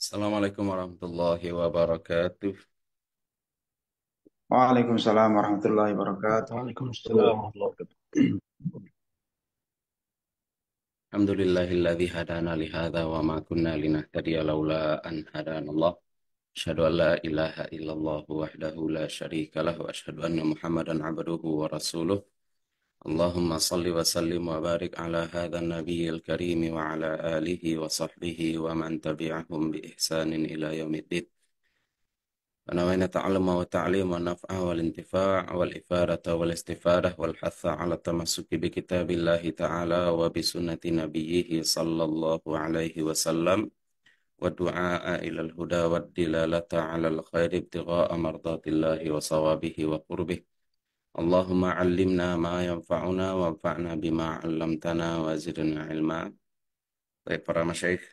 Assalamualaikum warahmatullahi wabarakatuh. Waalaikumsalam warahmatullahi wabarakatuh. Waalaikumsalam warahmatullahi wabarakatuh. Alhamdulillahilladzi hadana li hadza wa ma kunna linahtadiya laula an hadanallah. Asyhadu an la ilaha illallah wahdahu la syarika lah wa asyhadu anna Muhammadan abduhu wa rasuluh. اللهم صل وسلم وبارك على هذا النبي الكريم وعلى آله وصحبه ومن تبعهم بإحسان إلى يوم الدين أنا تعلم وتعليم والنفع والانتفاع والإفادة والاستفادة والحث على التمسك بكتاب الله تعالى وبسنة نبيه صلى الله عليه وسلم والدعاء إلى الهدى والدلالة على الخير ابتغاء مرضات الله وصوابه وقربه Allahumma 'alimna ma yanfa'una wa'fa'na bima 'allamtana wa zidna ilma. Baik para masyaikh,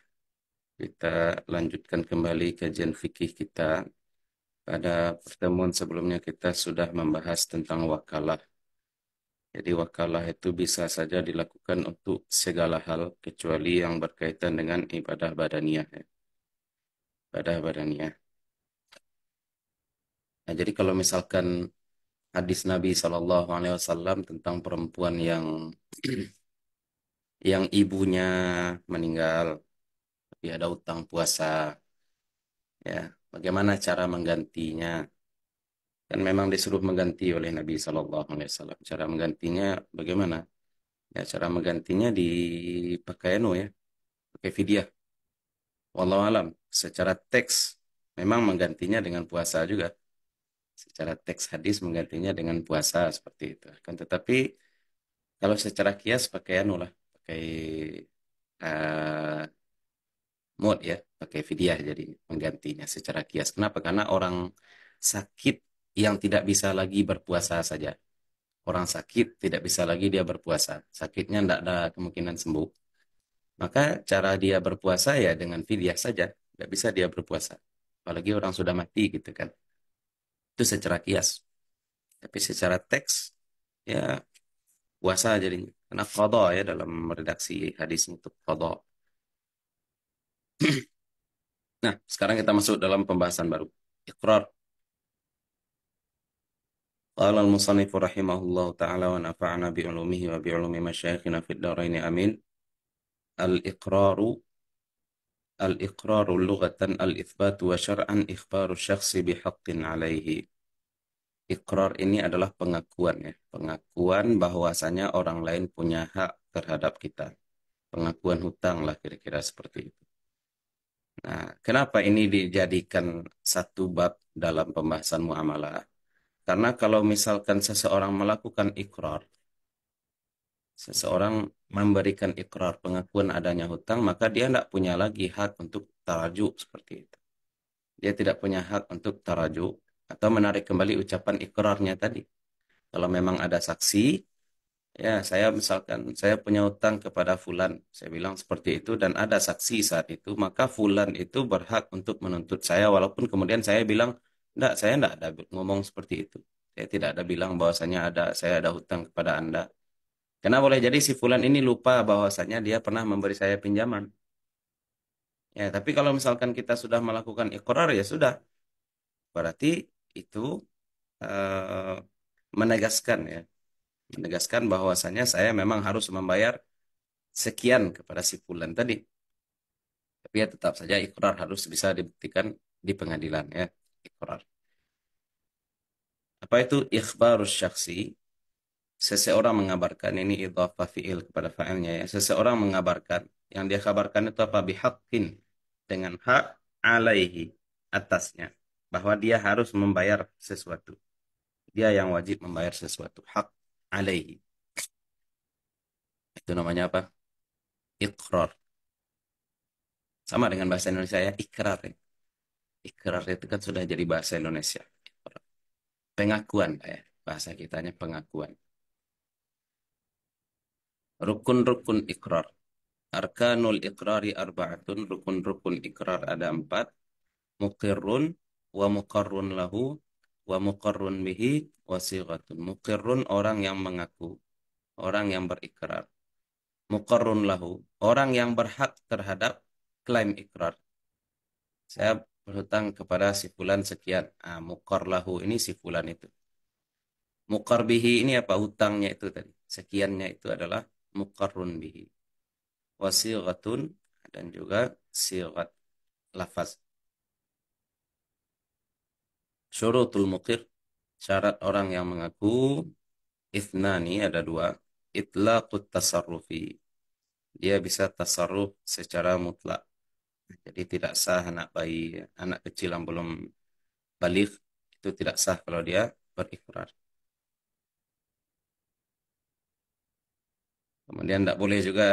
kita lanjutkan kembali kajian fikih kita. Pada pertemuan sebelumnya kita sudah membahas tentang wakalah. Jadi wakalah itu bisa saja dilakukan untuk segala hal kecuali yang berkaitan dengan ibadah badaniyah. Ya. Ibadah badaniyah. Nah, jadi kalau misalkan hadis Nabi Shallallahu Alaihi Wasallam tentang perempuan yang yang ibunya meninggal tapi ada utang puasa ya bagaimana cara menggantinya kan memang disuruh mengganti oleh Nabi Shallallahu Alaihi Wasallam cara menggantinya bagaimana ya cara menggantinya di no oh ya pakai fidyah walau alam secara teks memang menggantinya dengan puasa juga secara teks hadis menggantinya dengan puasa seperti itu. Kan tetapi kalau secara kias pakaian ulah pakai uh, mod ya, pakai fidyah jadi menggantinya secara kias. Kenapa? Karena orang sakit yang tidak bisa lagi berpuasa saja. Orang sakit tidak bisa lagi dia berpuasa. Sakitnya tidak ada kemungkinan sembuh. Maka cara dia berpuasa ya dengan fidyah saja. Tidak bisa dia berpuasa. Apalagi orang sudah mati gitu kan itu secara kias tapi secara teks ya puasa jadinya karena qada ya dalam redaksi hadis itu qada nah sekarang kita masuk dalam pembahasan baru iqrar قال taala رحمه الله تعالى ونفعنا بعلومه وبعلوم مشايخنا في الدارين امين الاقرار الإقرار لغة الإثبات وشرعا إخبار الشخص بحق عليه إقرار ini adalah pengakuan ya, pengakuan bahwasanya orang lain punya hak terhadap kita. Pengakuan hutang lah kira-kira seperti itu. Nah, kenapa ini dijadikan satu bab dalam pembahasan muamalah? Karena kalau misalkan seseorang melakukan ikrar, seseorang memberikan ikrar pengakuan adanya hutang, maka dia tidak punya lagi hak untuk taraju seperti itu. Dia tidak punya hak untuk taraju atau menarik kembali ucapan ikrarnya tadi. Kalau memang ada saksi, ya saya misalkan saya punya hutang kepada Fulan, saya bilang seperti itu dan ada saksi saat itu, maka Fulan itu berhak untuk menuntut saya walaupun kemudian saya bilang, tidak, saya tidak ada ngomong seperti itu. Saya tidak ada bilang bahwasanya ada saya ada hutang kepada Anda karena boleh jadi si Fulan ini lupa bahwasanya dia pernah memberi saya pinjaman. Ya, tapi kalau misalkan kita sudah melakukan ikrar ya sudah. Berarti itu uh, menegaskan ya. Menegaskan bahwasanya saya memang harus membayar sekian kepada si Fulan tadi. Tapi ya tetap saja ikrar harus bisa dibuktikan di pengadilan ya, ikrar. Apa itu ikhbarus syaksi? seseorang mengabarkan ini idhafah fi'il kepada fa'ilnya ya. Seseorang mengabarkan yang dia kabarkan itu apa bihaqqin dengan hak alaihi atasnya bahwa dia harus membayar sesuatu. Dia yang wajib membayar sesuatu hak alaihi. Itu namanya apa? Ikrar. Sama dengan bahasa Indonesia ya, ikrar. Ya. Ikrar itu kan sudah jadi bahasa Indonesia. Pengakuan ya, bahasa kitanya pengakuan. Rukun-rukun ikrar. Arkanul ikrari arba'atun. Rukun-rukun ikrar ada empat. Mukirun wa Mukarun lahu wa Mukarun bihi wa sigatun. Mukirun orang yang mengaku. Orang yang berikrar. Mukarun lahu. Orang yang berhak terhadap klaim ikrar. Saya berhutang kepada si fulan sekian. Ah, mukar lahu ini si fulan itu. Mukar bihi ini apa? Hutangnya itu tadi. Sekiannya itu adalah muqarrun bihi wa sighatun dan juga sigat lafaz syurutul muqir syarat orang yang mengaku ithnani ada dua itlaqut tasarrufi dia bisa tasarruf secara mutlak jadi tidak sah anak bayi anak kecil yang belum balik itu tidak sah kalau dia berikrar Kemudian tidak boleh juga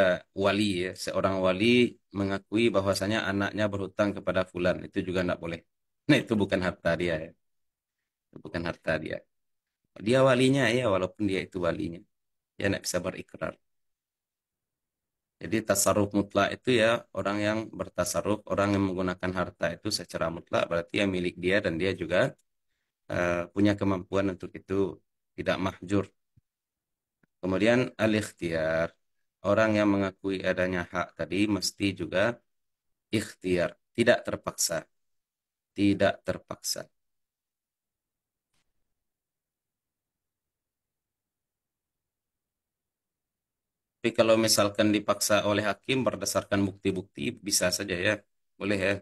wali ya, seorang wali mengakui bahwasanya anaknya berhutang kepada fulan, itu juga tidak boleh. Nah, itu bukan harta dia ya. Itu bukan harta dia. Dia walinya ya, walaupun dia itu walinya. Dia tidak bisa berikrar. Jadi tasarruf mutlak itu ya orang yang bertasarruf, orang yang menggunakan harta itu secara mutlak berarti ya milik dia dan dia juga uh, punya kemampuan untuk itu tidak mahjur, Kemudian al-ikhtiar. Orang yang mengakui adanya hak tadi mesti juga ikhtiar. Tidak terpaksa. Tidak terpaksa. Tapi kalau misalkan dipaksa oleh hakim berdasarkan bukti-bukti bisa saja ya. Boleh ya.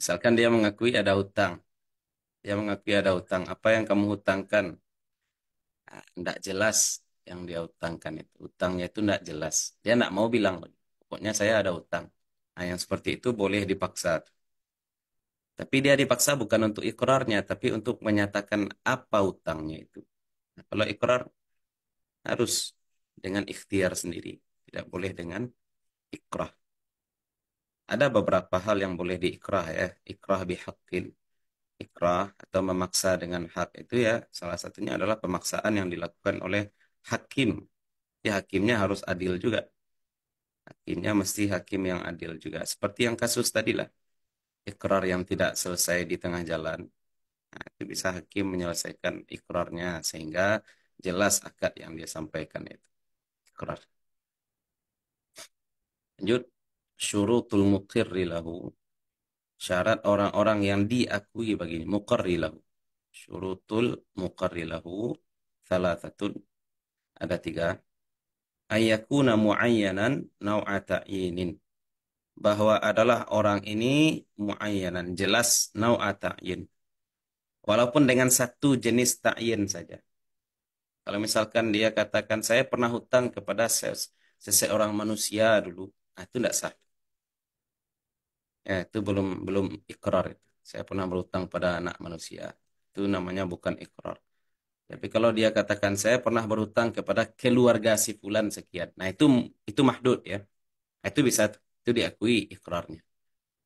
Misalkan dia mengakui ada hutang. Dia mengakui ada hutang. Apa yang kamu hutangkan? tidak jelas yang dia utangkan itu utangnya itu tidak jelas dia tidak mau bilang pokoknya saya ada utang nah, yang seperti itu boleh dipaksa tapi dia dipaksa bukan untuk ikrarnya tapi untuk menyatakan apa utangnya itu nah, kalau ikrar harus dengan ikhtiar sendiri tidak boleh dengan ikrah ada beberapa hal yang boleh diikrah ya ikrah bihaqqin ikrah atau memaksa dengan hak itu ya salah satunya adalah pemaksaan yang dilakukan oleh hakim. Ya hakimnya harus adil juga. Hakimnya mesti hakim yang adil juga. Seperti yang kasus tadi lah Ikrar yang tidak selesai di tengah jalan. Nah, itu bisa hakim menyelesaikan ikrarnya sehingga jelas akad yang dia sampaikan itu. Ikrar. Lanjut. Syurutul muqirri lahu syarat orang-orang yang diakui begini muqarri syurutul mukarrilahu salah satu ada tiga nau muayyanan nau'ata'inin bahwa adalah orang ini muayyanan jelas nau'ata'in walaupun dengan satu jenis ta'yin saja kalau misalkan dia katakan saya pernah hutang kepada seseorang manusia dulu nah, itu tidak sah ya itu belum belum ikrar saya pernah berutang pada anak manusia itu namanya bukan ikrar tapi kalau dia katakan saya pernah berutang kepada keluarga si fulan sekian nah itu itu mahdud ya nah, itu bisa itu diakui ikrarnya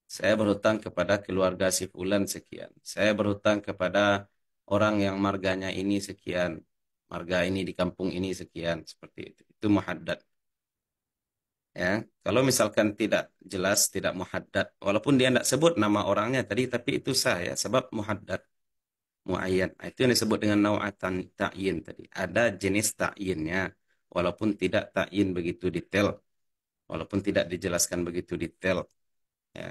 saya berhutang kepada keluarga si fulan sekian saya berhutang kepada orang yang marganya ini sekian marga ini di kampung ini sekian seperti itu itu muhaddad ya kalau misalkan tidak jelas tidak muhaddad walaupun dia tidak sebut nama orangnya tadi tapi itu sah ya sebab muhaddad muayyan nah, itu yang disebut dengan nawatan ta'yin tadi ada jenis ta'yinnya walaupun tidak ta'yin begitu detail walaupun tidak dijelaskan begitu detail ya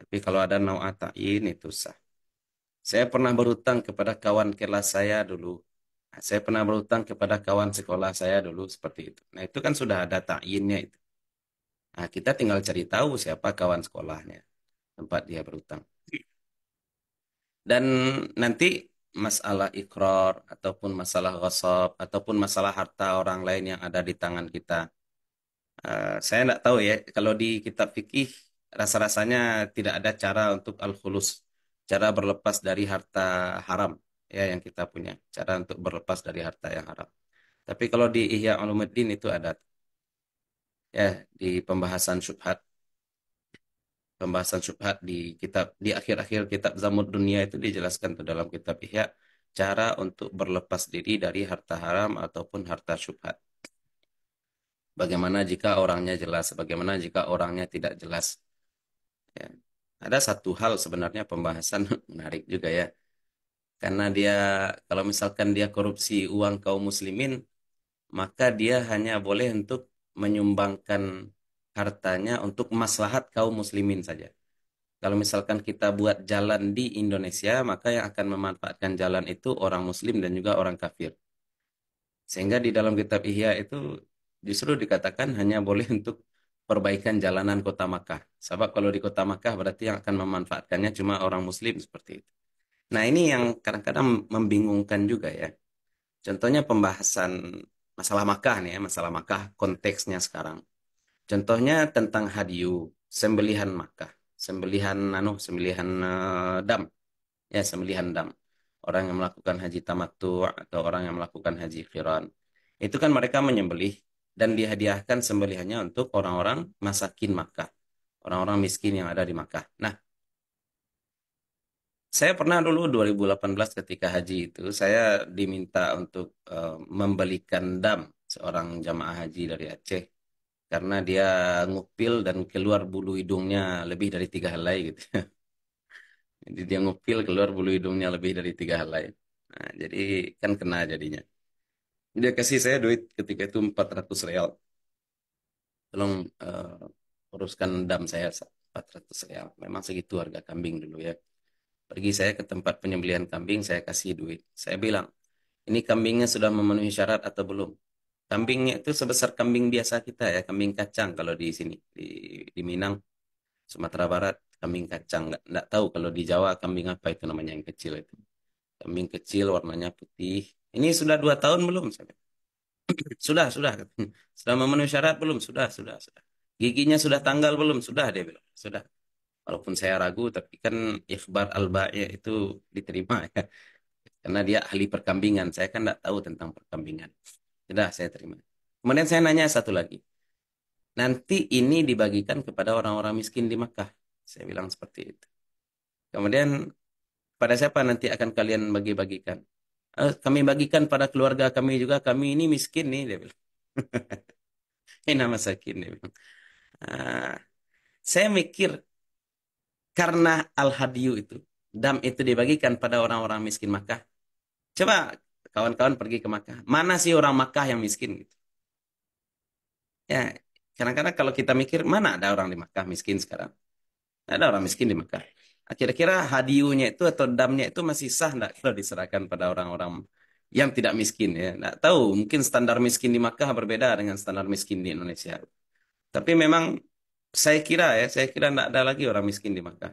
tapi kalau ada nau'at ta'yin itu sah saya pernah berutang kepada kawan kelas saya dulu nah, saya pernah berutang kepada kawan sekolah saya dulu seperti itu nah itu kan sudah ada ta'yinnya itu Nah, kita tinggal cari tahu siapa kawan sekolahnya, tempat dia berutang. Iya. Dan nanti masalah ikrar ataupun masalah gosop ataupun masalah harta orang lain yang ada di tangan kita. Uh, saya tidak tahu ya, kalau di kitab fikih rasa-rasanya tidak ada cara untuk al-khulus, cara berlepas dari harta haram ya yang kita punya, cara untuk berlepas dari harta yang haram. Tapi kalau di Ihya Ulumuddin itu ada ya di pembahasan syubhat pembahasan syubhat di kitab di akhir-akhir kitab Zamud Dunia itu dijelaskan tuh dalam kitab Ihya cara untuk berlepas diri dari harta haram ataupun harta syubhat. Bagaimana jika orangnya jelas, bagaimana jika orangnya tidak jelas. Ya. Ada satu hal sebenarnya pembahasan menarik juga ya. Karena dia kalau misalkan dia korupsi uang kaum muslimin, maka dia hanya boleh untuk menyumbangkan hartanya untuk maslahat kaum muslimin saja. Kalau misalkan kita buat jalan di Indonesia, maka yang akan memanfaatkan jalan itu orang muslim dan juga orang kafir. Sehingga di dalam kitab Ihya itu justru dikatakan hanya boleh untuk perbaikan jalanan kota Makkah. Sebab kalau di kota Makkah berarti yang akan memanfaatkannya cuma orang muslim seperti itu. Nah ini yang kadang-kadang membingungkan juga ya. Contohnya pembahasan masalah Makkah nih ya, masalah Makkah konteksnya sekarang. Contohnya tentang hadiu, sembelihan Makkah, sembelihan anu, sembelihan uh, dam. Ya, sembelihan dam. Orang yang melakukan haji tamattu atau orang yang melakukan haji qiran. Itu kan mereka menyembelih dan dihadiahkan sembelihannya untuk orang-orang masakin Makkah, orang-orang miskin yang ada di Makkah. Nah, saya pernah dulu 2018 ketika haji itu, saya diminta untuk uh, membelikan dam seorang jamaah haji dari Aceh karena dia ngupil dan keluar bulu hidungnya lebih dari tiga helai gitu. Jadi dia ngupil keluar bulu hidungnya lebih dari tiga helai. Nah, jadi kan kena jadinya. Dia kasih saya duit ketika itu 400 real. Tolong uh, uruskan dam saya 400 real. Memang segitu harga kambing dulu ya. Pergi saya ke tempat penyembelian kambing, saya kasih duit. Saya bilang, ini kambingnya sudah memenuhi syarat atau belum? Kambingnya itu sebesar kambing biasa kita ya, kambing kacang kalau di sini, di, di Minang, Sumatera Barat, kambing kacang. Nggak, nggak tahu kalau di Jawa kambing apa itu namanya yang kecil itu. Kambing kecil warnanya putih. Ini sudah dua tahun belum? Saya sudah, sudah. Sudah memenuhi syarat belum? Sudah, sudah, sudah. Giginya sudah tanggal belum? Sudah, dia bilang. Sudah walaupun saya ragu tapi kan ikhbar al-ba'i itu diterima ya karena dia ahli perkambingan saya kan tidak tahu tentang perkambingan sudah saya terima kemudian saya nanya satu lagi nanti ini dibagikan kepada orang-orang miskin di Makkah saya bilang seperti itu kemudian pada siapa nanti akan kalian bagi-bagikan eh, kami bagikan pada keluarga kami juga kami ini miskin nih dia bilang ini nama sakin dia bilang ah, saya mikir karena al-hadiyu itu dam itu dibagikan pada orang-orang miskin Makkah. Coba kawan-kawan pergi ke Makkah. Mana sih orang Makkah yang miskin gitu? Ya, kadang-kadang kalau kita mikir mana ada orang di Makkah miskin sekarang? ada orang miskin di Makkah. Nah, kira-kira hadiunya itu atau damnya itu masih sah tidak kalau diserahkan pada orang-orang yang tidak miskin ya? tidak tahu, mungkin standar miskin di Makkah berbeda dengan standar miskin di Indonesia. Tapi memang saya kira ya, saya kira tidak ada lagi orang miskin di Makkah.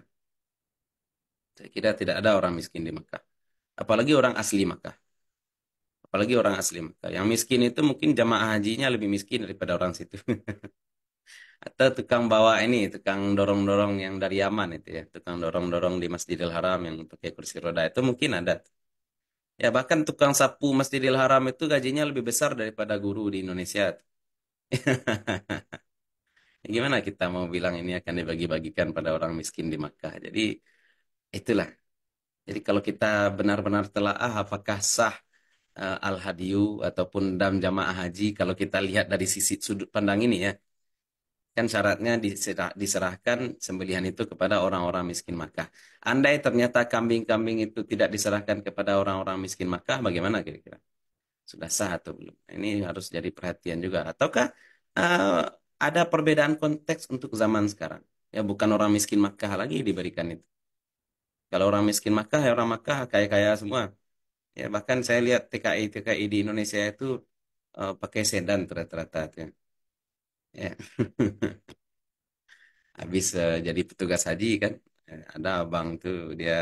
Saya kira tidak ada orang miskin di Makkah. Apalagi orang asli Makkah. Apalagi orang asli Makkah. Yang miskin itu mungkin jamaah hajinya lebih miskin daripada orang situ. Atau tukang bawa ini, tukang dorong-dorong yang dari Yaman itu ya. Tukang dorong-dorong di Masjidil Haram yang pakai kursi roda itu mungkin ada. Ya bahkan tukang sapu Masjidil Haram itu gajinya lebih besar daripada guru di Indonesia. gimana kita mau bilang ini akan dibagi-bagikan pada orang miskin di Makkah. Jadi itulah. Jadi kalau kita benar-benar telaah apakah sah uh, al-hadiyu ataupun dam jamaah haji kalau kita lihat dari sisi sudut pandang ini ya. Kan syaratnya diserah, diserahkan sembelihan itu kepada orang-orang miskin Makkah. Andai ternyata kambing-kambing itu tidak diserahkan kepada orang-orang miskin Makkah bagaimana kira-kira? Sudah sah atau belum? Ini harus jadi perhatian juga. Ataukah uh, ada perbedaan konteks untuk zaman sekarang. Ya bukan orang miskin Makkah lagi diberikan itu. Kalau orang miskin Makkah, ya orang Makkah kaya-kaya semua. Ya bahkan saya lihat TKI TKI di Indonesia itu uh, pakai sedan rata-rata. Ya. ya. Habis uh, jadi petugas haji kan, ya, ada abang tuh dia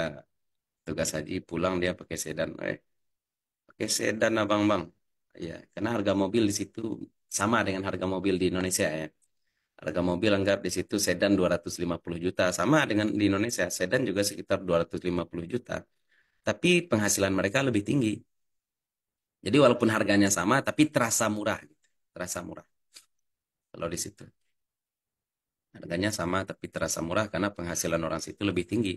tugas haji pulang dia pakai sedan, eh pakai sedan abang bang. Ya karena harga mobil di situ sama dengan harga mobil di Indonesia ya. Harga mobil anggap di situ sedan 250 juta sama dengan di Indonesia sedan juga sekitar 250 juta. Tapi penghasilan mereka lebih tinggi. Jadi walaupun harganya sama tapi terasa murah gitu. Terasa murah. Kalau di situ. Harganya sama tapi terasa murah karena penghasilan orang situ lebih tinggi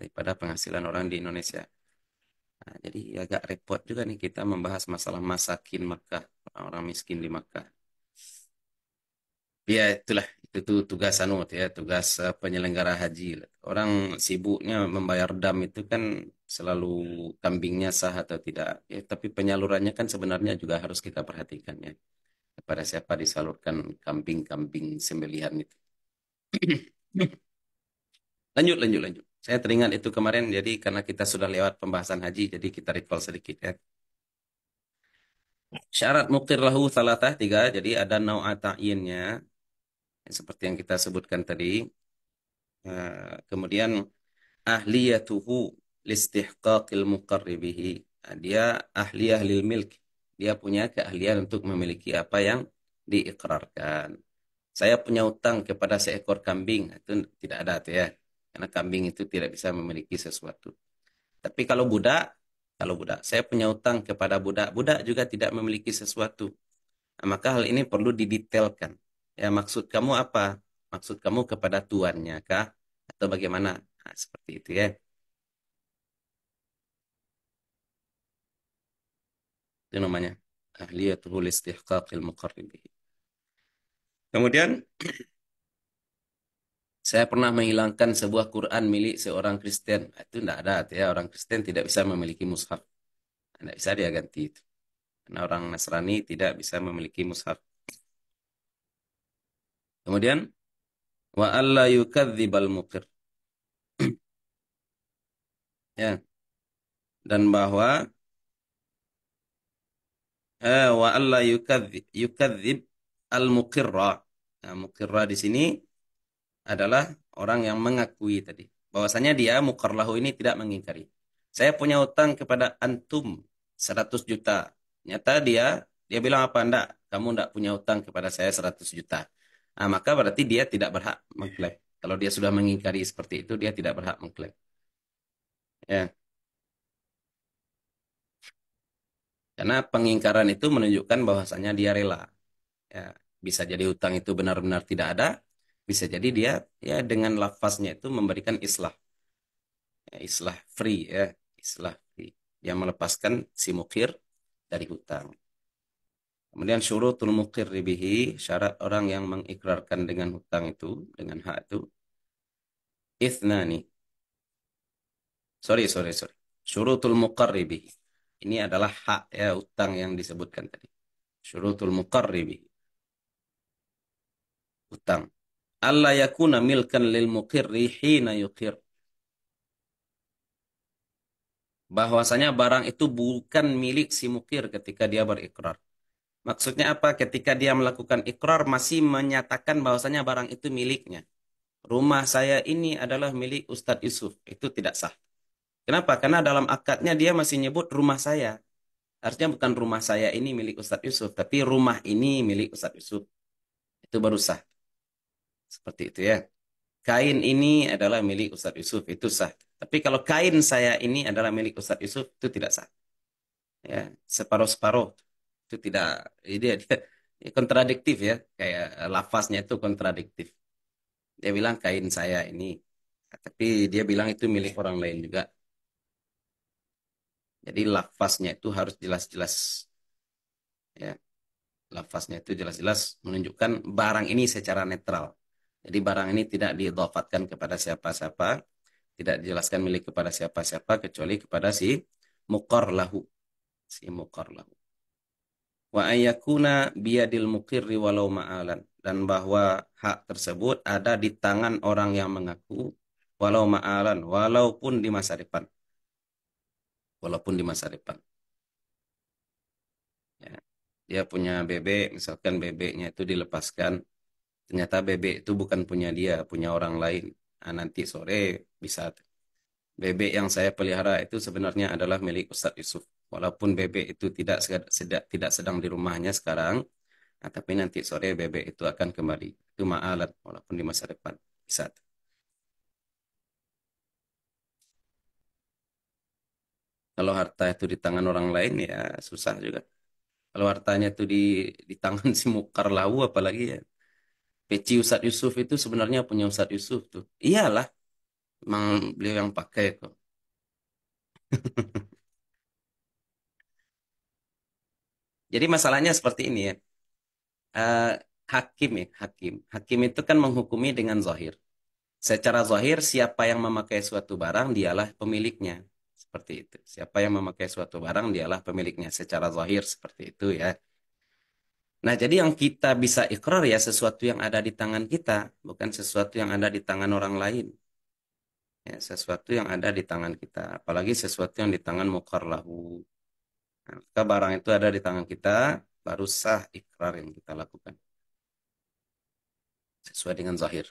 daripada penghasilan orang di Indonesia. Nah, jadi ya agak repot juga nih kita membahas masalah masakin Makkah, orang miskin di Makkah. Ya itulah itu tuh tugas anu ya, tugas eh, penyelenggara haji. Orang sibuknya membayar dam itu kan selalu kambingnya sah atau tidak. Ya, tapi penyalurannya kan sebenarnya juga harus kita perhatikan ya. Kepada siapa disalurkan kambing-kambing sembelihan itu. lanjut, lanjut, lanjut. Saya teringat itu kemarin, jadi karena kita sudah lewat pembahasan haji, jadi kita recall sedikit ya. Syarat muktir lahu salatah tiga, jadi ada ta'yinnya seperti yang kita sebutkan tadi. Kemudian eh, kemudian ahliyatuhu listihqaqil muqarribihi. Nah, dia ahliyah lil milk. Dia punya keahlian untuk memiliki apa yang diikrarkan. Saya punya utang kepada seekor kambing, itu tidak ada tuh ya. Karena kambing itu tidak bisa memiliki sesuatu. Tapi kalau budak, kalau budak, saya punya utang kepada budak, budak juga tidak memiliki sesuatu. Nah, maka hal ini perlu didetailkan. Ya, maksud kamu apa? Maksud kamu kepada tuannya kah? Atau bagaimana? Nah, seperti itu ya. Itu namanya ahliyatul istihqaqil muqarribihi. Kemudian saya pernah menghilangkan sebuah Quran milik seorang Kristen. Itu tidak ada, ya orang Kristen tidak bisa memiliki mushaf. Tidak bisa dia ganti itu. Karena orang Nasrani tidak bisa memiliki mushaf. Kemudian, wa alla yukadzibal muqir. ya. Dan bahwa eh, wa alla yukadzib al muqirra. Nah, muqirra di sini adalah orang yang mengakui tadi bahwasanya dia mukarlahu ini tidak mengingkari. Saya punya utang kepada antum 100 juta. Nyata dia dia bilang apa enggak? Kamu enggak punya utang kepada saya 100 juta. Nah, maka berarti dia tidak berhak mengklaim. Kalau dia sudah mengingkari seperti itu, dia tidak berhak mengklaim. Ya. Karena pengingkaran itu menunjukkan bahwasanya dia rela. Ya, bisa jadi utang itu benar-benar tidak ada bisa jadi dia ya dengan lafaznya itu memberikan islah ya, islah free ya islah free yang melepaskan si mukir dari hutang kemudian suruh syurutul mukir ribihi syarat orang yang mengikrarkan dengan hutang itu dengan hak itu ithnani sorry sorry sorry suruh syurutul muqarribihi ini adalah hak ya hutang yang disebutkan tadi suruh syurutul muqarribihi hutang alla yakuna milkan lil muqirri hina yukir Bahwasanya barang itu bukan milik si mukir ketika dia berikrar. Maksudnya apa? Ketika dia melakukan ikrar masih menyatakan bahwasanya barang itu miliknya. Rumah saya ini adalah milik Ustadz Yusuf. Itu tidak sah. Kenapa? Karena dalam akadnya dia masih nyebut rumah saya. Artinya bukan rumah saya ini milik Ustadz Yusuf, tapi rumah ini milik Ustadz Yusuf. Itu baru sah. Seperti itu ya. Kain ini adalah milik Ustadz Yusuf, itu sah. Tapi kalau kain saya ini adalah milik Ustadz Yusuf, itu tidak sah. Ya, separuh-separuh itu tidak dia, dia kontradiktif ya, kayak eh, lafaznya itu kontradiktif. Dia bilang kain saya ini, tapi dia bilang itu milik orang lain juga. Jadi lafaznya itu harus jelas-jelas. Ya. Lafaznya itu jelas-jelas menunjukkan barang ini secara netral. Jadi barang ini tidak diidofatkan kepada siapa-siapa, tidak dijelaskan milik kepada siapa-siapa kecuali kepada si mukor lahu. Si mukor lahu. Wa ayakuna biyadil mukirri walau ma'alan. Dan bahwa hak tersebut ada di tangan orang yang mengaku walau ma'alan, walaupun di masa depan. Walaupun di masa depan. Ya. Dia punya bebek, misalkan bebeknya itu dilepaskan ternyata bebek itu bukan punya dia, punya orang lain. Nah, nanti sore bisa bebek yang saya pelihara itu sebenarnya adalah milik Ustadz Yusuf. Walaupun bebek itu tidak sedang, tidak sedang di rumahnya sekarang, nah, tapi nanti sore bebek itu akan kembali. Itu ma'alat walaupun di masa depan bisa. Kalau harta itu di tangan orang lain ya susah juga. Kalau hartanya itu di di tangan si mukar lawu apalagi ya peci Ustadz Yusuf itu sebenarnya punya Ustadz Yusuf tuh. Iyalah, emang beliau yang pakai kok. Jadi masalahnya seperti ini ya. Uh, hakim ya, hakim. Hakim itu kan menghukumi dengan zahir. Secara zahir siapa yang memakai suatu barang dialah pemiliknya. Seperti itu. Siapa yang memakai suatu barang dialah pemiliknya. Secara zahir seperti itu ya. Nah, jadi yang kita bisa ikrar ya sesuatu yang ada di tangan kita, bukan sesuatu yang ada di tangan orang lain. Ya, sesuatu yang ada di tangan kita, apalagi sesuatu yang di tangan mukarlahu. Nah, maka barang itu ada di tangan kita, baru sah ikrar yang kita lakukan. Sesuai dengan zahir.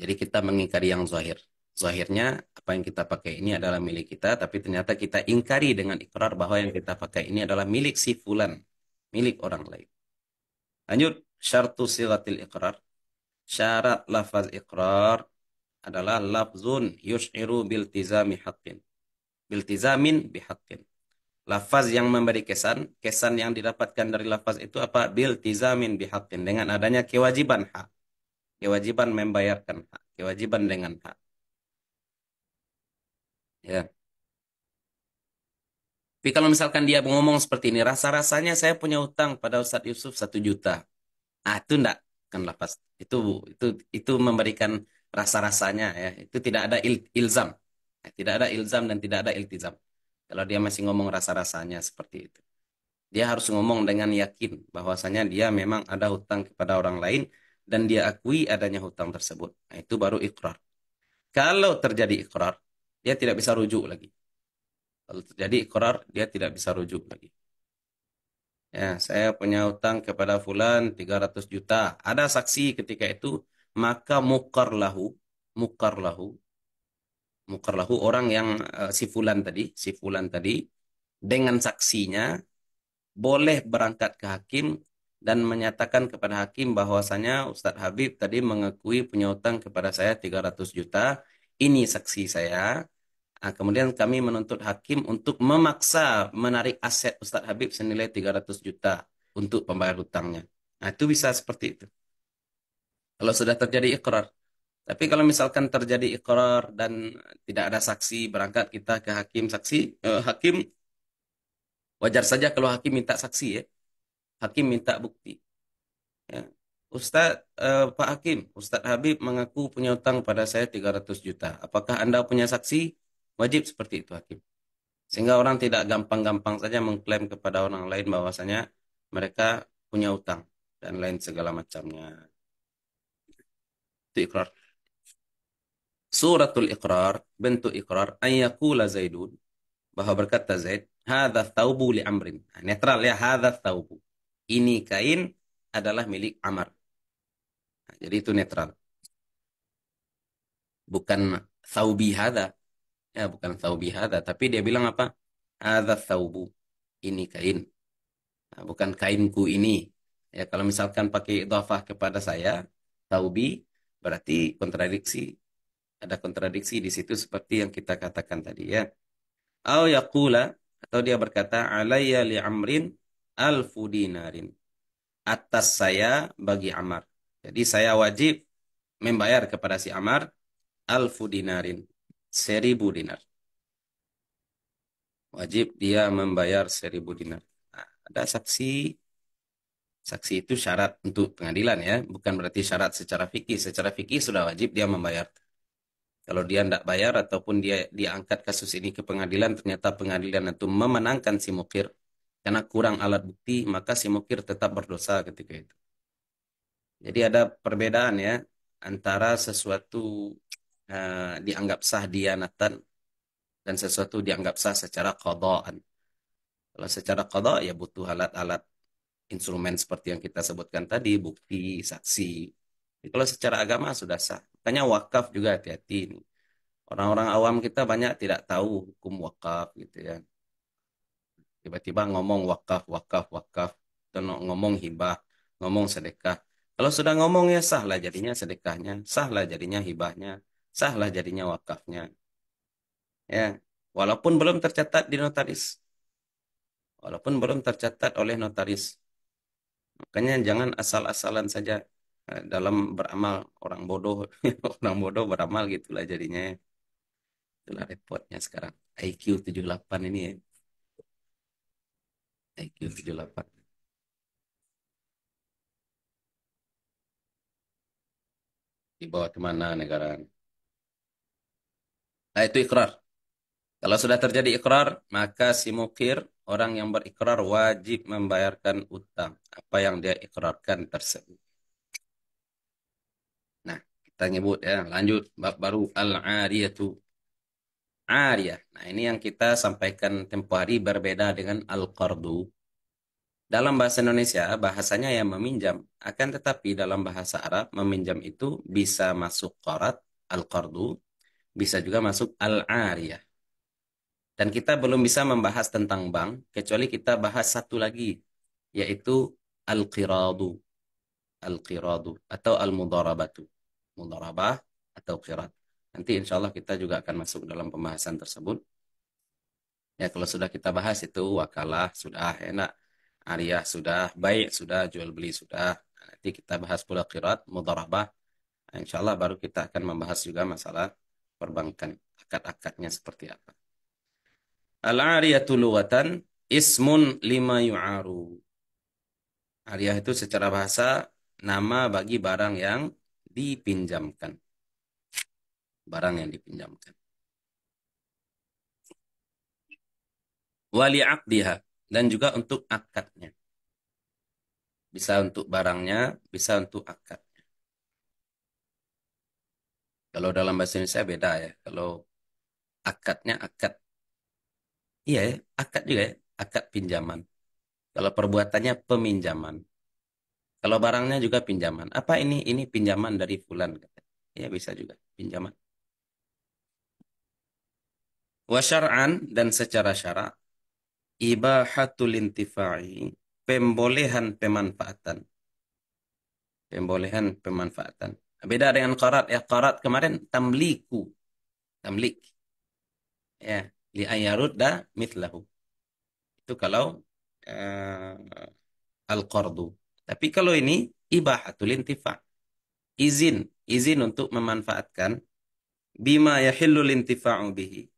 Jadi kita mengingkari yang zahir. Zahirnya apa yang kita pakai ini adalah milik kita, tapi ternyata kita ingkari dengan ikrar bahwa yang kita pakai ini adalah milik si fulan milik orang lain. Lanjut, syartu silatil iqrar. Syarat lafaz iqrar adalah lafzun yush'iru biltizami haqqin. Biltizamin bihaqqin. Lafaz yang memberi kesan, kesan yang didapatkan dari lafaz itu apa? Biltizamin bihaqqin. Dengan adanya kewajiban hak. Kewajiban membayarkan hak. Kewajiban dengan hak. Ya. Tapi kalau misalkan dia ngomong seperti ini, rasa-rasanya saya punya utang pada Ustadz Yusuf satu juta. Ah, itu enggak kan lepas. Itu itu itu memberikan rasa-rasanya ya. Itu tidak ada il, ilzam. Ya, tidak ada ilzam dan tidak ada iltizam. Kalau dia masih ngomong rasa-rasanya seperti itu. Dia harus ngomong dengan yakin bahwasanya dia memang ada hutang kepada orang lain dan dia akui adanya hutang tersebut. Nah, itu baru ikrar. Kalau terjadi ikrar, dia tidak bisa rujuk lagi. Kalau terjadi ikrar, dia tidak bisa rujuk lagi. Ya, saya punya utang kepada fulan 300 juta. Ada saksi ketika itu, maka mukar lahu, mukar lahu, mukar lahu orang yang uh, si fulan tadi, si fulan tadi dengan saksinya boleh berangkat ke hakim dan menyatakan kepada hakim bahwasanya Ustadz Habib tadi mengakui punya utang kepada saya 300 juta. Ini saksi saya Nah, kemudian kami menuntut hakim untuk memaksa menarik aset Ustadz Habib senilai 300 juta untuk pembayar hutangnya. Nah, itu bisa seperti itu. Kalau sudah terjadi ikrar. Tapi kalau misalkan terjadi ikrar dan tidak ada saksi, berangkat kita ke hakim saksi, eh, hakim wajar saja kalau hakim minta saksi ya. Hakim minta bukti. Ya. Ustadz eh, Pak Hakim, Ustadz Habib mengaku punya utang pada saya 300 juta. Apakah Anda punya saksi? Wajib seperti itu hakim. Sehingga orang tidak gampang-gampang saja mengklaim kepada orang lain bahwasanya mereka punya utang dan lain segala macamnya. Itu ikrar. Suratul ikrar, bentuk ikrar, ayakula zaidun, bahwa berkata Zaid, hadha taubu li amrin. Nah, netral ya, hadha taubu. Ini kain adalah milik Amar. Nah, jadi itu netral. Bukan taubi hadha, ya bukan thawbi hadha tapi dia bilang apa hadha thawbu ini kain nah, bukan kainku ini ya kalau misalkan pakai idhafah kepada saya taubi berarti kontradiksi ada kontradiksi di situ seperti yang kita katakan tadi ya au yaqula atau dia berkata alayya li amrin alfu dinarin atas saya bagi Amar jadi saya wajib membayar kepada si Amar al fudinarin seribu dinar. Wajib dia membayar seribu dinar. Nah, ada saksi, saksi itu syarat untuk pengadilan ya, bukan berarti syarat secara fikih. Secara fikih sudah wajib dia membayar. Kalau dia tidak bayar ataupun dia diangkat kasus ini ke pengadilan, ternyata pengadilan itu memenangkan si mukir karena kurang alat bukti, maka si mukir tetap berdosa ketika itu. Jadi ada perbedaan ya antara sesuatu Eh, dianggap sah dianatan dan sesuatu dianggap sah secara kodokan Kalau secara kodok ya butuh alat-alat instrumen seperti yang kita sebutkan tadi, bukti, saksi. Jadi kalau secara agama sudah sah. tanya wakaf juga hati-hati ini. Orang-orang awam kita banyak tidak tahu hukum wakaf gitu ya. Tiba-tiba ngomong wakaf, wakaf, wakaf. Dan ngomong hibah, ngomong sedekah. Kalau sudah ngomong ya sah lah jadinya sedekahnya, sah lah jadinya hibahnya, sahlah jadinya wakafnya. Ya, walaupun belum tercatat di notaris. Walaupun belum tercatat oleh notaris. Makanya jangan asal-asalan saja eh, dalam beramal orang bodoh, orang bodoh beramal gitulah jadinya. Itulah repotnya sekarang. IQ 78 ini ya. IQ 78. Di bawah kemana nah, negara? Nah, itu ikrar. Kalau sudah terjadi ikrar, maka si mukir, orang yang berikrar wajib membayarkan utang. Apa yang dia ikrarkan tersebut. Nah, kita nyebut ya. Lanjut, bab baru al-ariyatu. Ariyah. Nah, ini yang kita sampaikan tempo hari berbeda dengan al-qardu. Dalam bahasa Indonesia, bahasanya yang meminjam. Akan tetapi dalam bahasa Arab, meminjam itu bisa masuk qarat, al-qardu, bisa juga masuk al-ariyah. Dan kita belum bisa membahas tentang bank, kecuali kita bahas satu lagi, yaitu al-qiradu. Al-qiradu atau al-mudarabatu. Mudarabah atau qirad. Nanti insya Allah kita juga akan masuk dalam pembahasan tersebut. Ya kalau sudah kita bahas itu wakalah sudah enak, ariyah sudah, baik sudah, jual beli sudah. Nanti kita bahas pula qirad, mudarabah. Insya Allah baru kita akan membahas juga masalah perbankan akad-akadnya seperti apa al-ariyatu luwatan ismun lima yu'aru ariyah itu secara bahasa nama bagi barang yang dipinjamkan barang yang dipinjamkan wali dan juga untuk akadnya bisa untuk barangnya bisa untuk akad kalau dalam bahasa Indonesia beda ya. Kalau akadnya akad, iya ya, akad juga ya, akad pinjaman. Kalau perbuatannya peminjaman. Kalau barangnya juga pinjaman. Apa ini? Ini pinjaman dari Fulan. Ya bisa juga pinjaman. Wasyara'an dan secara syara' ibahatul intifa'i pembolehan pemanfaatan. Pembolehan pemanfaatan. Beda dengan qarat ya. Qarat kemarin tamliku. Tamlik. Ya, li ayarudda mitlahu. Itu kalau uh, al-qardu. Tapi kalau ini ibahatul intifa. Izin, izin untuk memanfaatkan bima yahillu lintifa'u bihi.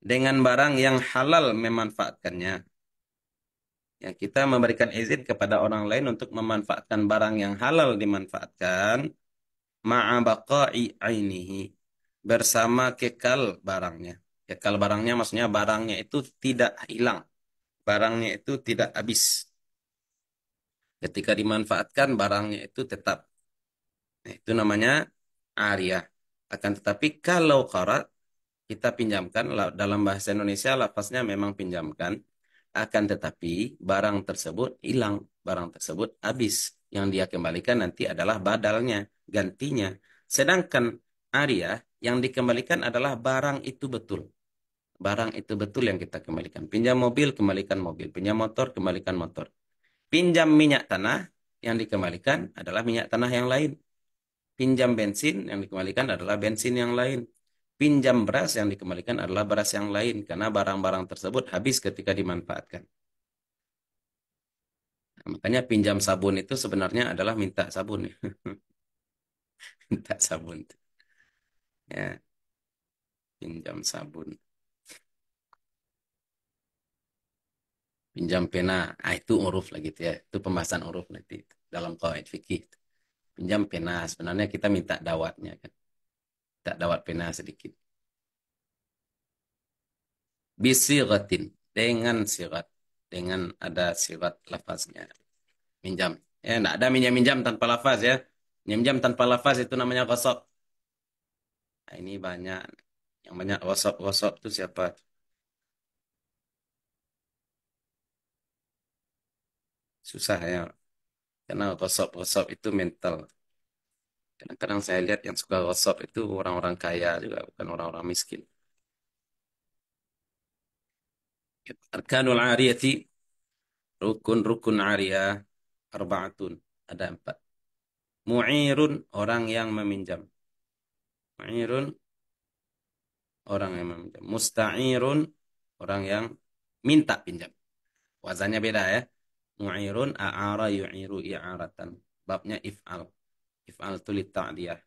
Dengan barang yang halal memanfaatkannya. Ya, kita memberikan izin kepada orang lain untuk memanfaatkan barang yang halal dimanfaatkan ma'a ainihi bersama kekal barangnya. Kekal barangnya maksudnya barangnya itu tidak hilang. Barangnya itu tidak habis. Ketika dimanfaatkan barangnya itu tetap. Nah, itu namanya aria. Akan tetapi kalau korat kita pinjamkan dalam bahasa Indonesia lapasnya memang pinjamkan akan tetapi barang tersebut hilang, barang tersebut habis. Yang dia kembalikan nanti adalah badalnya gantinya. Sedangkan Arya yang dikembalikan adalah barang itu betul. Barang itu betul yang kita kembalikan. Pinjam mobil, kembalikan mobil. Pinjam motor, kembalikan motor. Pinjam minyak tanah, yang dikembalikan adalah minyak tanah yang lain. Pinjam bensin, yang dikembalikan adalah bensin yang lain. Pinjam beras, yang dikembalikan adalah beras yang lain. Karena barang-barang tersebut habis ketika dimanfaatkan. Makanya pinjam sabun itu sebenarnya adalah minta sabun. minta sabun ya pinjam sabun pinjam pena ah itu uruf lah gitu ya itu pembahasan uruf nanti dalam kaid fikih pinjam pena sebenarnya kita minta dawatnya kan Tak dawat pena sedikit bisiratin dengan sirat dengan ada sirat lafaznya minjam ya tidak ada minjam minjam tanpa lafaz ya Jam-jam tanpa lafaz itu namanya gosok. Nah, ini banyak. Yang banyak gosok-gosok itu siapa? Susah ya. Karena gosok-gosok itu mental. Kadang-kadang saya lihat yang suka gosok itu orang-orang kaya juga, bukan orang-orang miskin. Arkanul ariyati, rukun-rukun ariyah, arbaatun. Ada empat. Mu'irun orang yang meminjam. Mu'irun orang yang meminjam. Musta'irun orang yang minta pinjam. Wazannya beda ya. Mu'irun a'ara yu'iru i'aratan. Babnya if'al. If'al tulit ta'diyah.